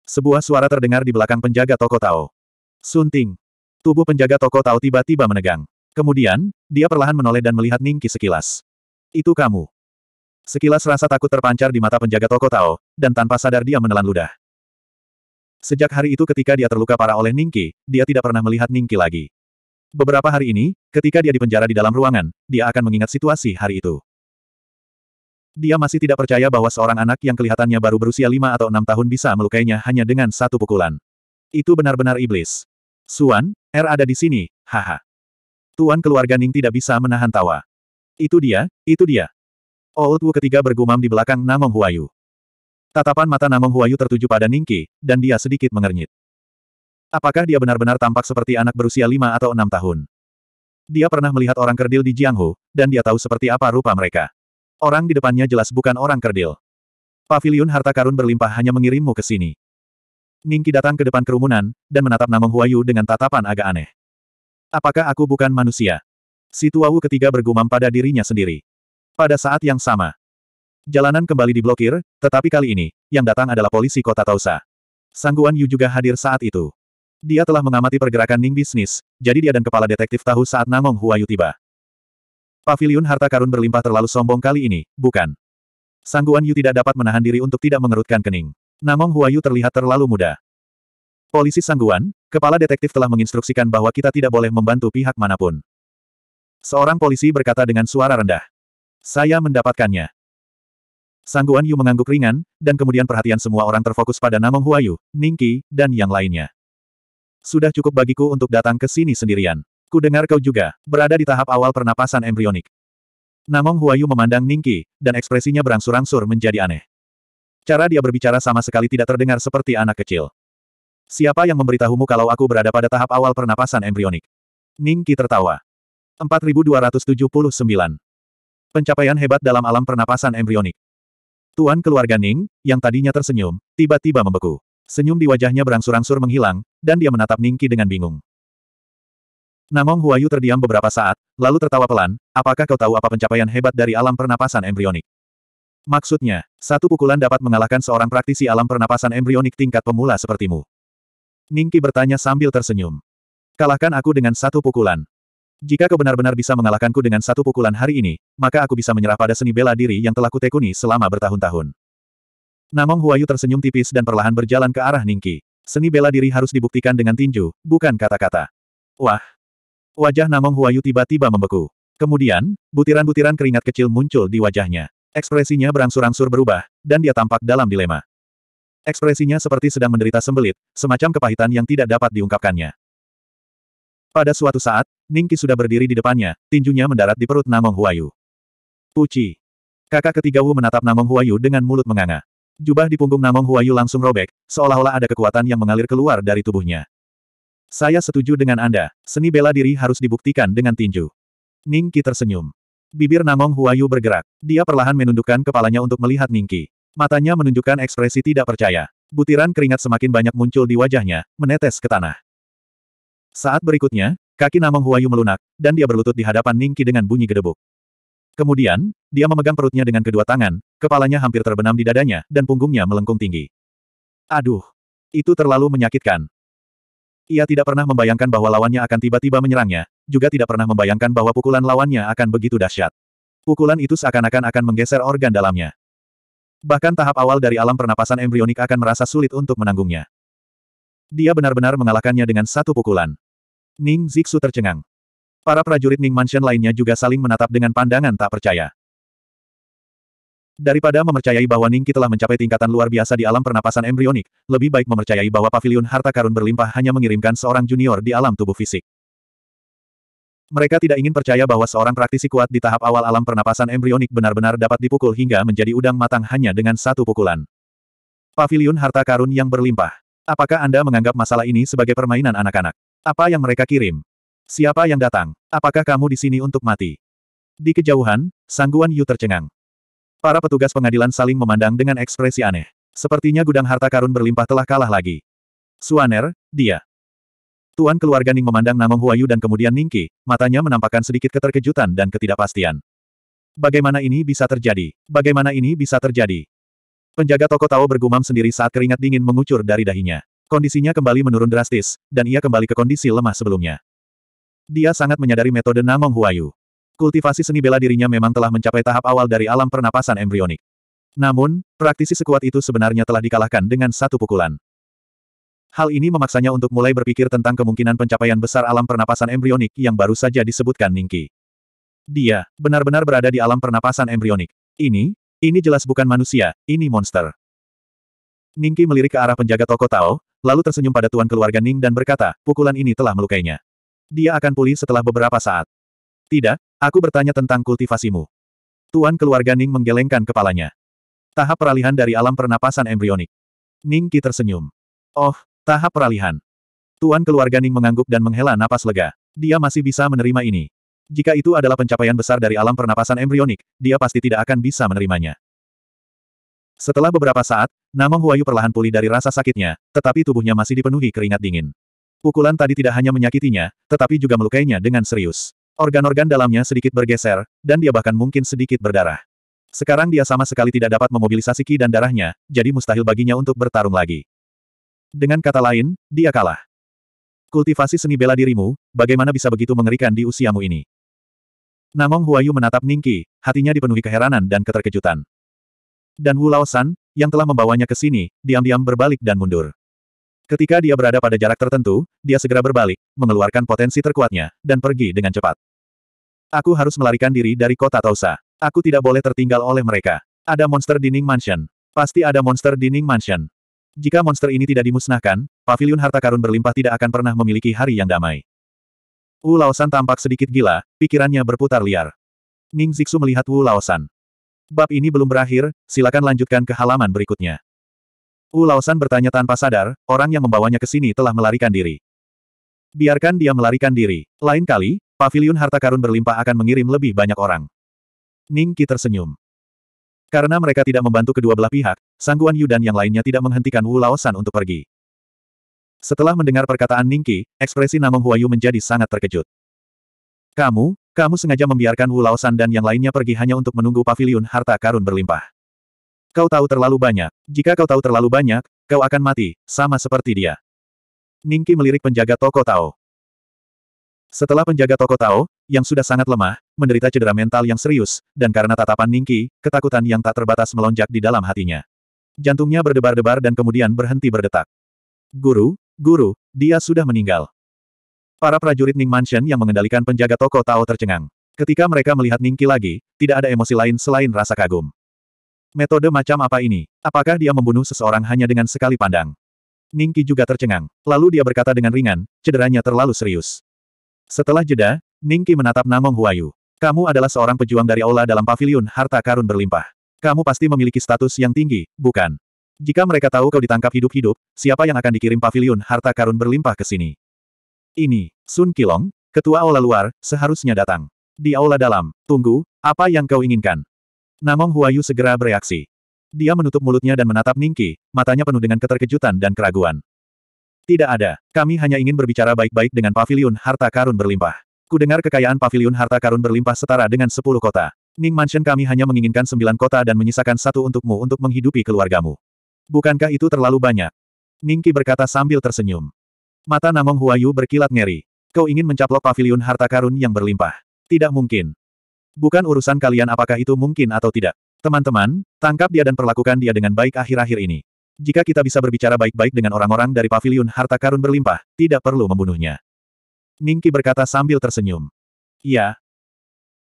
Sebuah suara terdengar di belakang penjaga toko Tao. Sunting. Tubuh penjaga toko Tao tiba-tiba menegang. Kemudian, dia perlahan menoleh dan melihat Ningki sekilas. Itu kamu. Sekilas rasa takut terpancar di mata penjaga toko Tao, dan tanpa sadar dia menelan ludah. Sejak hari itu ketika dia terluka parah oleh Ningki, dia tidak pernah melihat Ningki lagi. Beberapa hari ini, ketika dia dipenjara di dalam ruangan, dia akan mengingat situasi hari itu. Dia masih tidak percaya bahwa seorang anak yang kelihatannya baru berusia lima atau enam tahun bisa melukainya hanya dengan satu pukulan. Itu benar-benar iblis. Suan, R er ada di sini, haha. Tuan keluarga Ning tidak bisa menahan tawa. Itu dia, itu dia. Old oh, Wu ketiga bergumam di belakang Namong Huayu. Tatapan mata Namong Huayu tertuju pada Ningki, dan dia sedikit mengernyit. Apakah dia benar-benar tampak seperti anak berusia lima atau enam tahun? Dia pernah melihat orang kerdil di Jianghu, dan dia tahu seperti apa rupa mereka. Orang di depannya jelas bukan orang kerdil. Pavilion harta karun berlimpah hanya mengirimmu ke sini. Ningki datang ke depan kerumunan, dan menatap Namong Huayu dengan tatapan agak aneh. Apakah aku bukan manusia? Si Tuawu ketiga bergumam pada dirinya sendiri. Pada saat yang sama, jalanan kembali diblokir, tetapi kali ini, yang datang adalah polisi kota Tausa. Sangguan Yu juga hadir saat itu. Dia telah mengamati pergerakan Ning bisnis, jadi dia dan kepala detektif tahu saat Nangong Huayu tiba. Paviliun harta karun berlimpah terlalu sombong kali ini, bukan? Sangguan Yu tidak dapat menahan diri untuk tidak mengerutkan kening. Nangong Huayu terlihat terlalu muda. Polisi Sangguan, kepala detektif telah menginstruksikan bahwa kita tidak boleh membantu pihak manapun. Seorang polisi berkata dengan suara rendah. Saya mendapatkannya. Sangguan Yu mengangguk ringan, dan kemudian perhatian semua orang terfokus pada Namong Huayu, Ningki, dan yang lainnya. Sudah cukup bagiku untuk datang ke sini sendirian. Ku dengar kau juga, berada di tahap awal pernapasan embrionik. Namong Huayu memandang Ningki, dan ekspresinya berangsur-angsur menjadi aneh. Cara dia berbicara sama sekali tidak terdengar seperti anak kecil. Siapa yang memberitahumu kalau aku berada pada tahap awal pernapasan embrionik? Ningki tertawa. 4279. Pencapaian hebat dalam alam pernapasan embrionik. Tuan keluarga Ning, yang tadinya tersenyum, tiba-tiba membeku. Senyum di wajahnya berangsur-angsur menghilang, dan dia menatap Ningki dengan bingung. Namong Huayu terdiam beberapa saat, lalu tertawa pelan, apakah kau tahu apa pencapaian hebat dari alam pernapasan embrionik? Maksudnya, satu pukulan dapat mengalahkan seorang praktisi alam pernapasan embrionik tingkat pemula sepertimu. Ningki bertanya sambil tersenyum. Kalahkan aku dengan satu pukulan. Jika kau benar-benar bisa mengalahkanku dengan satu pukulan hari ini, maka aku bisa menyerah pada seni bela diri yang telah kutekuni selama bertahun-tahun. Namong Huayu tersenyum tipis dan perlahan berjalan ke arah Ningki. Seni bela diri harus dibuktikan dengan tinju, bukan kata-kata. Wah! Wajah Namong Huayu tiba-tiba membeku. Kemudian, butiran-butiran keringat kecil muncul di wajahnya. Ekspresinya berangsur-angsur berubah, dan dia tampak dalam dilema. Ekspresinya seperti sedang menderita sembelit, semacam kepahitan yang tidak dapat diungkapkannya. Pada suatu saat, Ningki sudah berdiri di depannya, tinjunya mendarat di perut Namong Huayu. Puci. Kakak ketiga Wu menatap Namong Huayu dengan mulut menganga. Jubah di punggung Namong Huayu langsung robek, seolah-olah ada kekuatan yang mengalir keluar dari tubuhnya. Saya setuju dengan Anda, seni bela diri harus dibuktikan dengan tinju. Ningki tersenyum. Bibir Namong Huayu bergerak. Dia perlahan menundukkan kepalanya untuk melihat Ningki. Matanya menunjukkan ekspresi tidak percaya. Butiran keringat semakin banyak muncul di wajahnya, menetes ke tanah. Saat berikutnya, kaki Namong Huayu melunak, dan dia berlutut di hadapan Ningki dengan bunyi gedebuk. Kemudian, dia memegang perutnya dengan kedua tangan, kepalanya hampir terbenam di dadanya, dan punggungnya melengkung tinggi. Aduh! Itu terlalu menyakitkan. Ia tidak pernah membayangkan bahwa lawannya akan tiba-tiba menyerangnya, juga tidak pernah membayangkan bahwa pukulan lawannya akan begitu dahsyat. Pukulan itu seakan-akan akan menggeser organ dalamnya. Bahkan tahap awal dari alam pernapasan embrionik akan merasa sulit untuk menanggungnya. Dia benar-benar mengalahkannya dengan satu pukulan. Ning Zixu tercengang. Para prajurit Ning Mansion lainnya juga saling menatap dengan pandangan tak percaya. Daripada memercayai bahwa Ning Ningki telah mencapai tingkatan luar biasa di alam pernapasan embrionik, lebih baik memercayai bahwa pavilion harta karun berlimpah hanya mengirimkan seorang junior di alam tubuh fisik. Mereka tidak ingin percaya bahwa seorang praktisi kuat di tahap awal alam pernapasan embrionik benar-benar dapat dipukul hingga menjadi udang matang hanya dengan satu pukulan. Pavilion harta karun yang berlimpah. Apakah Anda menganggap masalah ini sebagai permainan anak-anak? Apa yang mereka kirim? Siapa yang datang? Apakah kamu di sini untuk mati? Di kejauhan, sangguan Yu tercengang. Para petugas pengadilan saling memandang dengan ekspresi aneh. Sepertinya gudang harta karun berlimpah telah kalah lagi. Suaner, dia. Tuan keluarga Ning memandang Namong Huayu dan kemudian Ningki, matanya menampakkan sedikit keterkejutan dan ketidakpastian. Bagaimana ini bisa terjadi? Bagaimana ini bisa terjadi? Penjaga toko Tao bergumam sendiri saat keringat dingin mengucur dari dahinya. Kondisinya kembali menurun drastis, dan ia kembali ke kondisi lemah sebelumnya. Dia sangat menyadari metode Namong Huayu. Kultivasi seni bela dirinya memang telah mencapai tahap awal dari alam pernapasan embrionik. Namun, praktisi sekuat itu sebenarnya telah dikalahkan dengan satu pukulan. Hal ini memaksanya untuk mulai berpikir tentang kemungkinan pencapaian besar alam pernapasan embrionik yang baru saja disebutkan Ningki. Dia, benar-benar berada di alam pernapasan embrionik. Ini, ini jelas bukan manusia, ini monster. Ningki melirik ke arah penjaga toko Tao, lalu tersenyum pada tuan keluarga Ning dan berkata, pukulan ini telah melukainya. Dia akan pulih setelah beberapa saat. Tidak, aku bertanya tentang kultivasimu. Tuan keluarga Ning menggelengkan kepalanya. Tahap peralihan dari alam pernapasan embrionik. Ningki tersenyum. Oh, tahap peralihan. Tuan keluarga Ning mengangguk dan menghela napas lega. Dia masih bisa menerima ini. Jika itu adalah pencapaian besar dari alam pernapasan embrionik, dia pasti tidak akan bisa menerimanya. Setelah beberapa saat, Namong Huayu perlahan pulih dari rasa sakitnya, tetapi tubuhnya masih dipenuhi keringat dingin. Pukulan tadi tidak hanya menyakitinya, tetapi juga melukainya dengan serius. Organ-organ dalamnya sedikit bergeser, dan dia bahkan mungkin sedikit berdarah. Sekarang dia sama sekali tidak dapat memobilisasi ki dan darahnya, jadi mustahil baginya untuk bertarung lagi. Dengan kata lain, dia kalah. Kultivasi seni bela dirimu, bagaimana bisa begitu mengerikan di usiamu ini? Namong Huayu menatap Ningki, hatinya dipenuhi keheranan dan keterkejutan. Dan Wu Laosan, yang telah membawanya ke sini, diam-diam berbalik dan mundur. Ketika dia berada pada jarak tertentu, dia segera berbalik, mengeluarkan potensi terkuatnya, dan pergi dengan cepat. Aku harus melarikan diri dari kota Tausa. Aku tidak boleh tertinggal oleh mereka. Ada monster di Mansion. Pasti ada monster di Mansion. Jika monster ini tidak dimusnahkan, pavilion harta karun berlimpah tidak akan pernah memiliki hari yang damai. Wu Laosan tampak sedikit gila, pikirannya berputar liar. Ning Zixu melihat Wu Laosan. Bab ini belum berakhir, silakan lanjutkan ke halaman berikutnya. Wu Laosan bertanya tanpa sadar, orang yang membawanya ke sini telah melarikan diri. Biarkan dia melarikan diri. Lain kali, paviliun harta karun berlimpah akan mengirim lebih banyak orang. Ning Qi tersenyum. Karena mereka tidak membantu kedua belah pihak, Sangguan Yu dan yang lainnya tidak menghentikan Wu Laosan untuk pergi. Setelah mendengar perkataan Ningki, ekspresi Namong Huayu menjadi sangat terkejut. Kamu, kamu sengaja membiarkan Wu Laosan dan yang lainnya pergi hanya untuk menunggu pavilion harta karun berlimpah. Kau tahu terlalu banyak. Jika kau tahu terlalu banyak, kau akan mati, sama seperti dia. Ningki melirik penjaga toko Tao. Setelah penjaga toko Tao, yang sudah sangat lemah, menderita cedera mental yang serius, dan karena tatapan Ningki, ketakutan yang tak terbatas melonjak di dalam hatinya. Jantungnya berdebar-debar dan kemudian berhenti berdetak. Guru, Guru, dia sudah meninggal. Para prajurit Ning Mansion yang mengendalikan penjaga toko Tao tercengang. Ketika mereka melihat Ningki lagi, tidak ada emosi lain selain rasa kagum. Metode macam apa ini? Apakah dia membunuh seseorang hanya dengan sekali pandang? Ningki juga tercengang. Lalu dia berkata dengan ringan, cederanya terlalu serius. Setelah jeda, Ningki menatap Namong Huayu. Kamu adalah seorang pejuang dari aula dalam pavilion harta karun berlimpah. Kamu pasti memiliki status yang tinggi, bukan? Jika mereka tahu kau ditangkap hidup-hidup, siapa yang akan dikirim Pavilion harta karun berlimpah ke sini? Ini, Sun Kilong, ketua aula luar, seharusnya datang. Di aula dalam, tunggu, apa yang kau inginkan? Namong Huayu segera bereaksi. Dia menutup mulutnya dan menatap Ningki, matanya penuh dengan keterkejutan dan keraguan. Tidak ada, kami hanya ingin berbicara baik-baik dengan Pavilion harta karun berlimpah. Ku dengar kekayaan Pavilion harta karun berlimpah setara dengan sepuluh kota. Ning Mansion kami hanya menginginkan sembilan kota dan menyisakan satu untukmu untuk menghidupi keluargamu. Bukankah itu terlalu banyak? Ningki berkata sambil tersenyum. Mata Namong Huayu berkilat ngeri. Kau ingin mencaplok pavilion harta karun yang berlimpah. Tidak mungkin. Bukan urusan kalian apakah itu mungkin atau tidak. Teman-teman, tangkap dia dan perlakukan dia dengan baik akhir-akhir ini. Jika kita bisa berbicara baik-baik dengan orang-orang dari pavilion harta karun berlimpah, tidak perlu membunuhnya. Ningki berkata sambil tersenyum. Iya.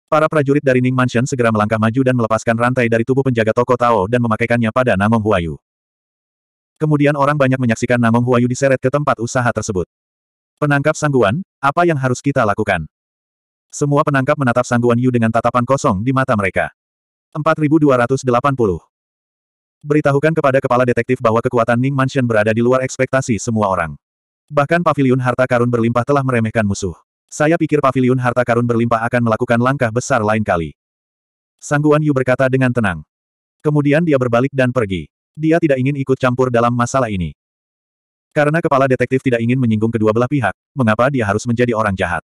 Para prajurit dari Ning Mansion segera melangkah maju dan melepaskan rantai dari tubuh penjaga toko Tao dan memakaikannya pada Namong Huayu. Kemudian orang banyak menyaksikan Namong Huayu diseret ke tempat usaha tersebut. Penangkap sangguan, apa yang harus kita lakukan? Semua penangkap menatap sangguan Yu dengan tatapan kosong di mata mereka. 4280. Beritahukan kepada kepala detektif bahwa kekuatan Ning Mansion berada di luar ekspektasi semua orang. Bahkan pavilion harta karun berlimpah telah meremehkan musuh. Saya pikir pavilion harta karun berlimpah akan melakukan langkah besar lain kali. Sangguan Yu berkata dengan tenang. Kemudian dia berbalik dan pergi. Dia tidak ingin ikut campur dalam masalah ini. Karena kepala detektif tidak ingin menyinggung kedua belah pihak, mengapa dia harus menjadi orang jahat?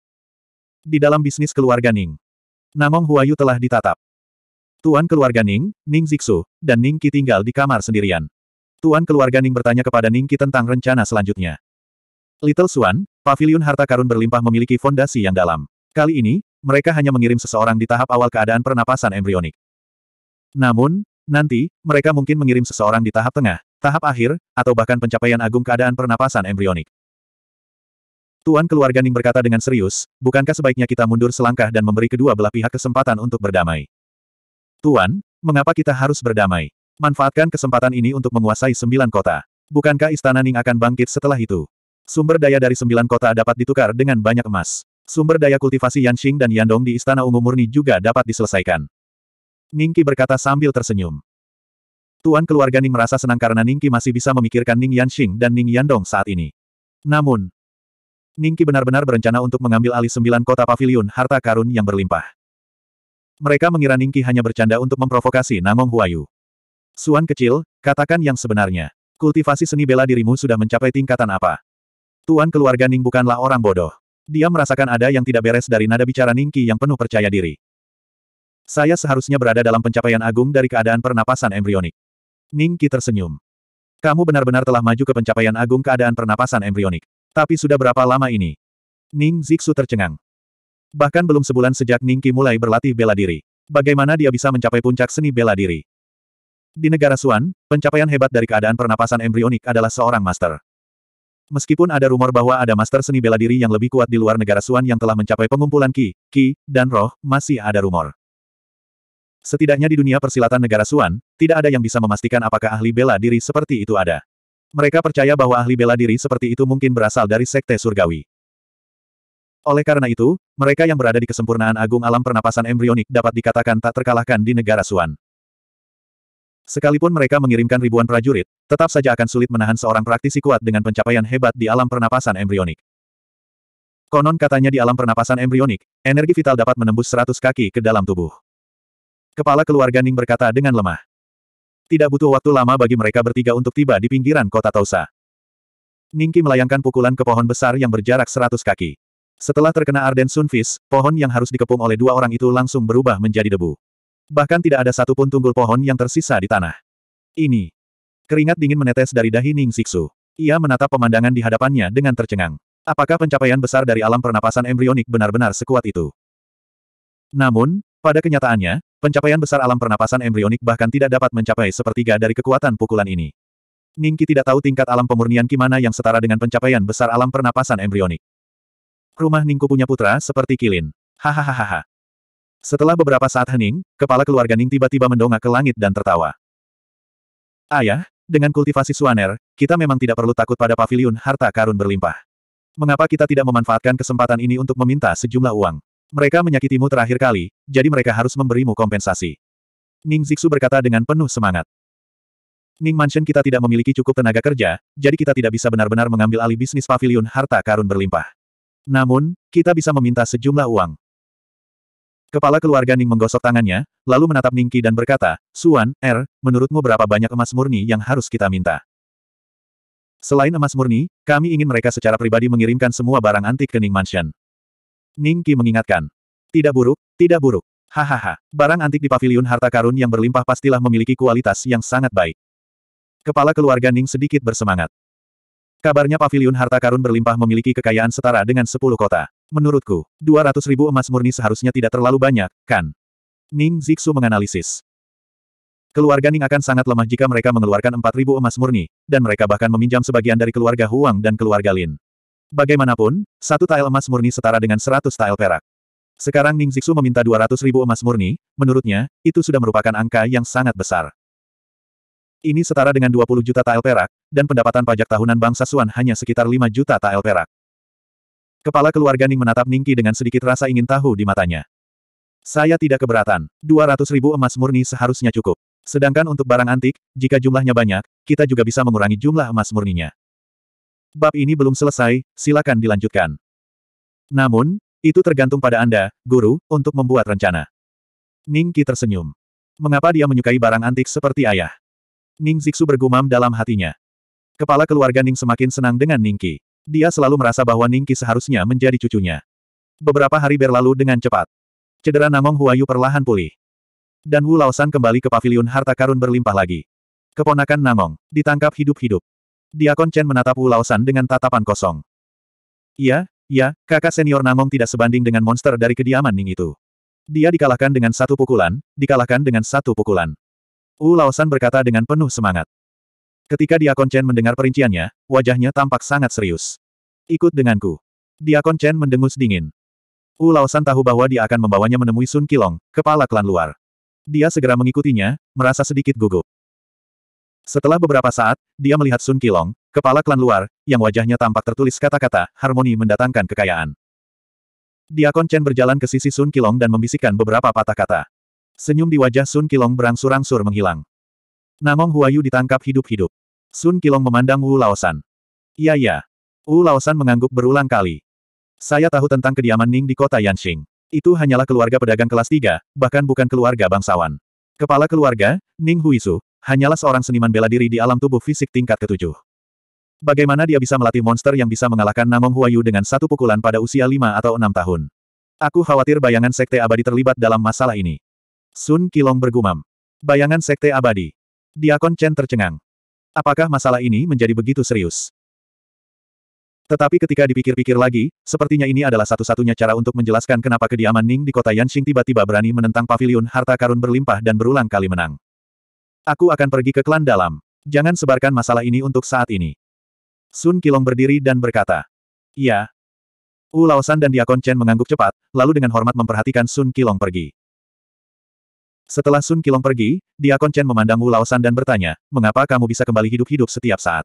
Di dalam bisnis keluarga Ning, Namong Huayu telah ditatap. Tuan keluarga Ning, Ning Zixu, dan Ning Qi tinggal di kamar sendirian. Tuan keluarga Ning bertanya kepada Ning Qi tentang rencana selanjutnya. Little Swan, pavilion harta karun berlimpah memiliki fondasi yang dalam. Kali ini, mereka hanya mengirim seseorang di tahap awal keadaan pernapasan embrionik. Namun, Nanti, mereka mungkin mengirim seseorang di tahap tengah, tahap akhir, atau bahkan pencapaian agung keadaan pernapasan embrionik. Tuan keluarga Ning berkata dengan serius, bukankah sebaiknya kita mundur selangkah dan memberi kedua belah pihak kesempatan untuk berdamai? Tuan, mengapa kita harus berdamai? Manfaatkan kesempatan ini untuk menguasai sembilan kota. Bukankah istana Ning akan bangkit setelah itu? Sumber daya dari sembilan kota dapat ditukar dengan banyak emas. Sumber daya kultivasi Yanxing dan Yandong di Istana Ungu Murni juga dapat diselesaikan. Ningki berkata sambil tersenyum. Tuan keluarga Ning merasa senang karena Ningki masih bisa memikirkan Ning Yanxing dan Ning Yandong saat ini. Namun, Ningki benar-benar berencana untuk mengambil alih sembilan kota pavilion harta karun yang berlimpah. Mereka mengira Ningki hanya bercanda untuk memprovokasi Nangong Huayu. Suan kecil, katakan yang sebenarnya. Kultivasi seni bela dirimu sudah mencapai tingkatan apa? Tuan keluarga Ning bukanlah orang bodoh. Dia merasakan ada yang tidak beres dari nada bicara Ningki yang penuh percaya diri. Saya seharusnya berada dalam pencapaian agung dari keadaan pernapasan embrionik. Ning Qi tersenyum. Kamu benar-benar telah maju ke pencapaian agung keadaan pernapasan embrionik. Tapi sudah berapa lama ini? Ning Zixu tercengang. Bahkan belum sebulan sejak Ning Qi mulai berlatih bela diri. Bagaimana dia bisa mencapai puncak seni bela diri? Di negara Suan, pencapaian hebat dari keadaan pernapasan embrionik adalah seorang master. Meskipun ada rumor bahwa ada master seni bela diri yang lebih kuat di luar negara Suan yang telah mencapai pengumpulan Ki, Ki, dan Roh, masih ada rumor. Setidaknya di dunia persilatan negara Suan, tidak ada yang bisa memastikan apakah ahli bela diri seperti itu ada. Mereka percaya bahwa ahli bela diri seperti itu mungkin berasal dari sekte surgawi. Oleh karena itu, mereka yang berada di kesempurnaan agung alam pernapasan embrionik dapat dikatakan tak terkalahkan di negara Suan. Sekalipun mereka mengirimkan ribuan prajurit, tetap saja akan sulit menahan seorang praktisi kuat dengan pencapaian hebat di alam pernapasan embrionik. Konon katanya di alam pernapasan embrionik, energi vital dapat menembus 100 kaki ke dalam tubuh. Kepala keluarga Ning berkata dengan lemah. Tidak butuh waktu lama bagi mereka bertiga untuk tiba di pinggiran kota Tausa. Ningki melayangkan pukulan ke pohon besar yang berjarak seratus kaki. Setelah terkena Arden Sunfish, pohon yang harus dikepung oleh dua orang itu langsung berubah menjadi debu. Bahkan tidak ada satupun tunggul pohon yang tersisa di tanah. Ini. Keringat dingin menetes dari dahi Ning Siksu. Ia menatap pemandangan di hadapannya dengan tercengang. Apakah pencapaian besar dari alam pernapasan embrionik benar-benar sekuat itu? Namun, pada kenyataannya, pencapaian besar alam pernapasan embrionik bahkan tidak dapat mencapai sepertiga dari kekuatan pukulan ini. Ningki tidak tahu tingkat alam pemurnian Kimana yang setara dengan pencapaian besar alam pernapasan embrionik. Rumah Ningku punya putra seperti Kilin. Hahaha. Setelah beberapa saat hening, kepala keluarga Ning tiba-tiba mendongak ke langit dan tertawa. Ayah, dengan kultivasi Suaner, kita memang tidak perlu takut pada Pavilion harta karun berlimpah. Mengapa kita tidak memanfaatkan kesempatan ini untuk meminta sejumlah uang? Mereka menyakitimu terakhir kali, jadi mereka harus memberimu kompensasi. Ning Zixu berkata dengan penuh semangat. Ning Mansion kita tidak memiliki cukup tenaga kerja, jadi kita tidak bisa benar-benar mengambil alih bisnis pavilion harta karun berlimpah. Namun, kita bisa meminta sejumlah uang. Kepala keluarga Ning menggosok tangannya, lalu menatap Ning Ningki dan berkata, Suan, Er, menurutmu berapa banyak emas murni yang harus kita minta? Selain emas murni, kami ingin mereka secara pribadi mengirimkan semua barang antik ke Ning Mansion. Ning Qi mengingatkan. Tidak buruk, tidak buruk. Hahaha, barang antik di paviliun harta karun yang berlimpah pastilah memiliki kualitas yang sangat baik. Kepala keluarga Ning sedikit bersemangat. Kabarnya paviliun harta karun berlimpah memiliki kekayaan setara dengan 10 kota. Menurutku, 200 ribu emas murni seharusnya tidak terlalu banyak, kan? Ning Zixu menganalisis. Keluarga Ning akan sangat lemah jika mereka mengeluarkan ribu emas murni, dan mereka bahkan meminjam sebagian dari keluarga Huang dan keluarga Lin. Bagaimanapun, satu tael emas murni setara dengan seratus tael perak. Sekarang Ning Zixu meminta dua ratus ribu emas murni, menurutnya, itu sudah merupakan angka yang sangat besar. Ini setara dengan dua puluh juta tael perak, dan pendapatan pajak tahunan bangsa Suan hanya sekitar lima juta tael perak. Kepala keluarga Ning menatap Ningki dengan sedikit rasa ingin tahu di matanya. Saya tidak keberatan, dua ratus ribu emas murni seharusnya cukup. Sedangkan untuk barang antik, jika jumlahnya banyak, kita juga bisa mengurangi jumlah emas murninya. Bab ini belum selesai, silakan dilanjutkan. Namun, itu tergantung pada Anda, guru, untuk membuat rencana. Ning Qi tersenyum. Mengapa dia menyukai barang antik seperti ayah? Ning Zixu bergumam dalam hatinya. Kepala keluarga Ning semakin senang dengan Ning Qi. Dia selalu merasa bahwa Ning Qi seharusnya menjadi cucunya. Beberapa hari berlalu dengan cepat. Cedera Namong Huayu perlahan pulih dan Wu Laosan kembali ke paviliun harta karun berlimpah lagi. Keponakan Namong, ditangkap hidup-hidup. Diakon Chen menatap Wu Laosan dengan tatapan kosong. Ya, ya, kakak senior Nangong tidak sebanding dengan monster dari kediaman Ning itu. Dia dikalahkan dengan satu pukulan, dikalahkan dengan satu pukulan. Wu Laosan berkata dengan penuh semangat. Ketika Diakon Chen mendengar perinciannya, wajahnya tampak sangat serius. Ikut denganku. Diakon Chen mendengus dingin. Wu Laosan tahu bahwa dia akan membawanya menemui Sun Kilong, kepala klan luar. Dia segera mengikutinya, merasa sedikit gugup. Setelah beberapa saat, dia melihat Sun Kilong, kepala klan luar, yang wajahnya tampak tertulis kata-kata, harmoni mendatangkan kekayaan. Diakon Chen berjalan ke sisi Sun Kilong dan membisikkan beberapa patah kata. Senyum di wajah Sun Kilong berangsur-angsur menghilang. Namong Huayu ditangkap hidup-hidup. Sun Kilong memandang Wu Laosan. Iya ya. Wu Laosan mengangguk berulang kali. Saya tahu tentang kediaman Ning di kota Yanxing. Itu hanyalah keluarga pedagang kelas 3, bahkan bukan keluarga bangsawan. Kepala keluarga, Ning Huisu, hanyalah seorang seniman bela diri di alam tubuh fisik tingkat ketujuh. Bagaimana dia bisa melatih monster yang bisa mengalahkan Namong Huayu dengan satu pukulan pada usia lima atau enam tahun? Aku khawatir bayangan Sekte Abadi terlibat dalam masalah ini. Sun Kilong bergumam. Bayangan Sekte Abadi. Diakon Chen tercengang. Apakah masalah ini menjadi begitu serius? Tetapi ketika dipikir-pikir lagi, sepertinya ini adalah satu-satunya cara untuk menjelaskan kenapa kediaman Ning di kota Yanxing tiba-tiba berani menentang pavilion harta karun berlimpah dan berulang kali menang. Aku akan pergi ke klan dalam. Jangan sebarkan masalah ini untuk saat ini. Sun Kilong berdiri dan berkata. "Ya." Wu Laosan dan Diakon Chen mengangguk cepat, lalu dengan hormat memperhatikan Sun Kilong pergi. Setelah Sun Kilong pergi, Diakon Chen memandang Wu Laosan dan bertanya, mengapa kamu bisa kembali hidup-hidup setiap saat?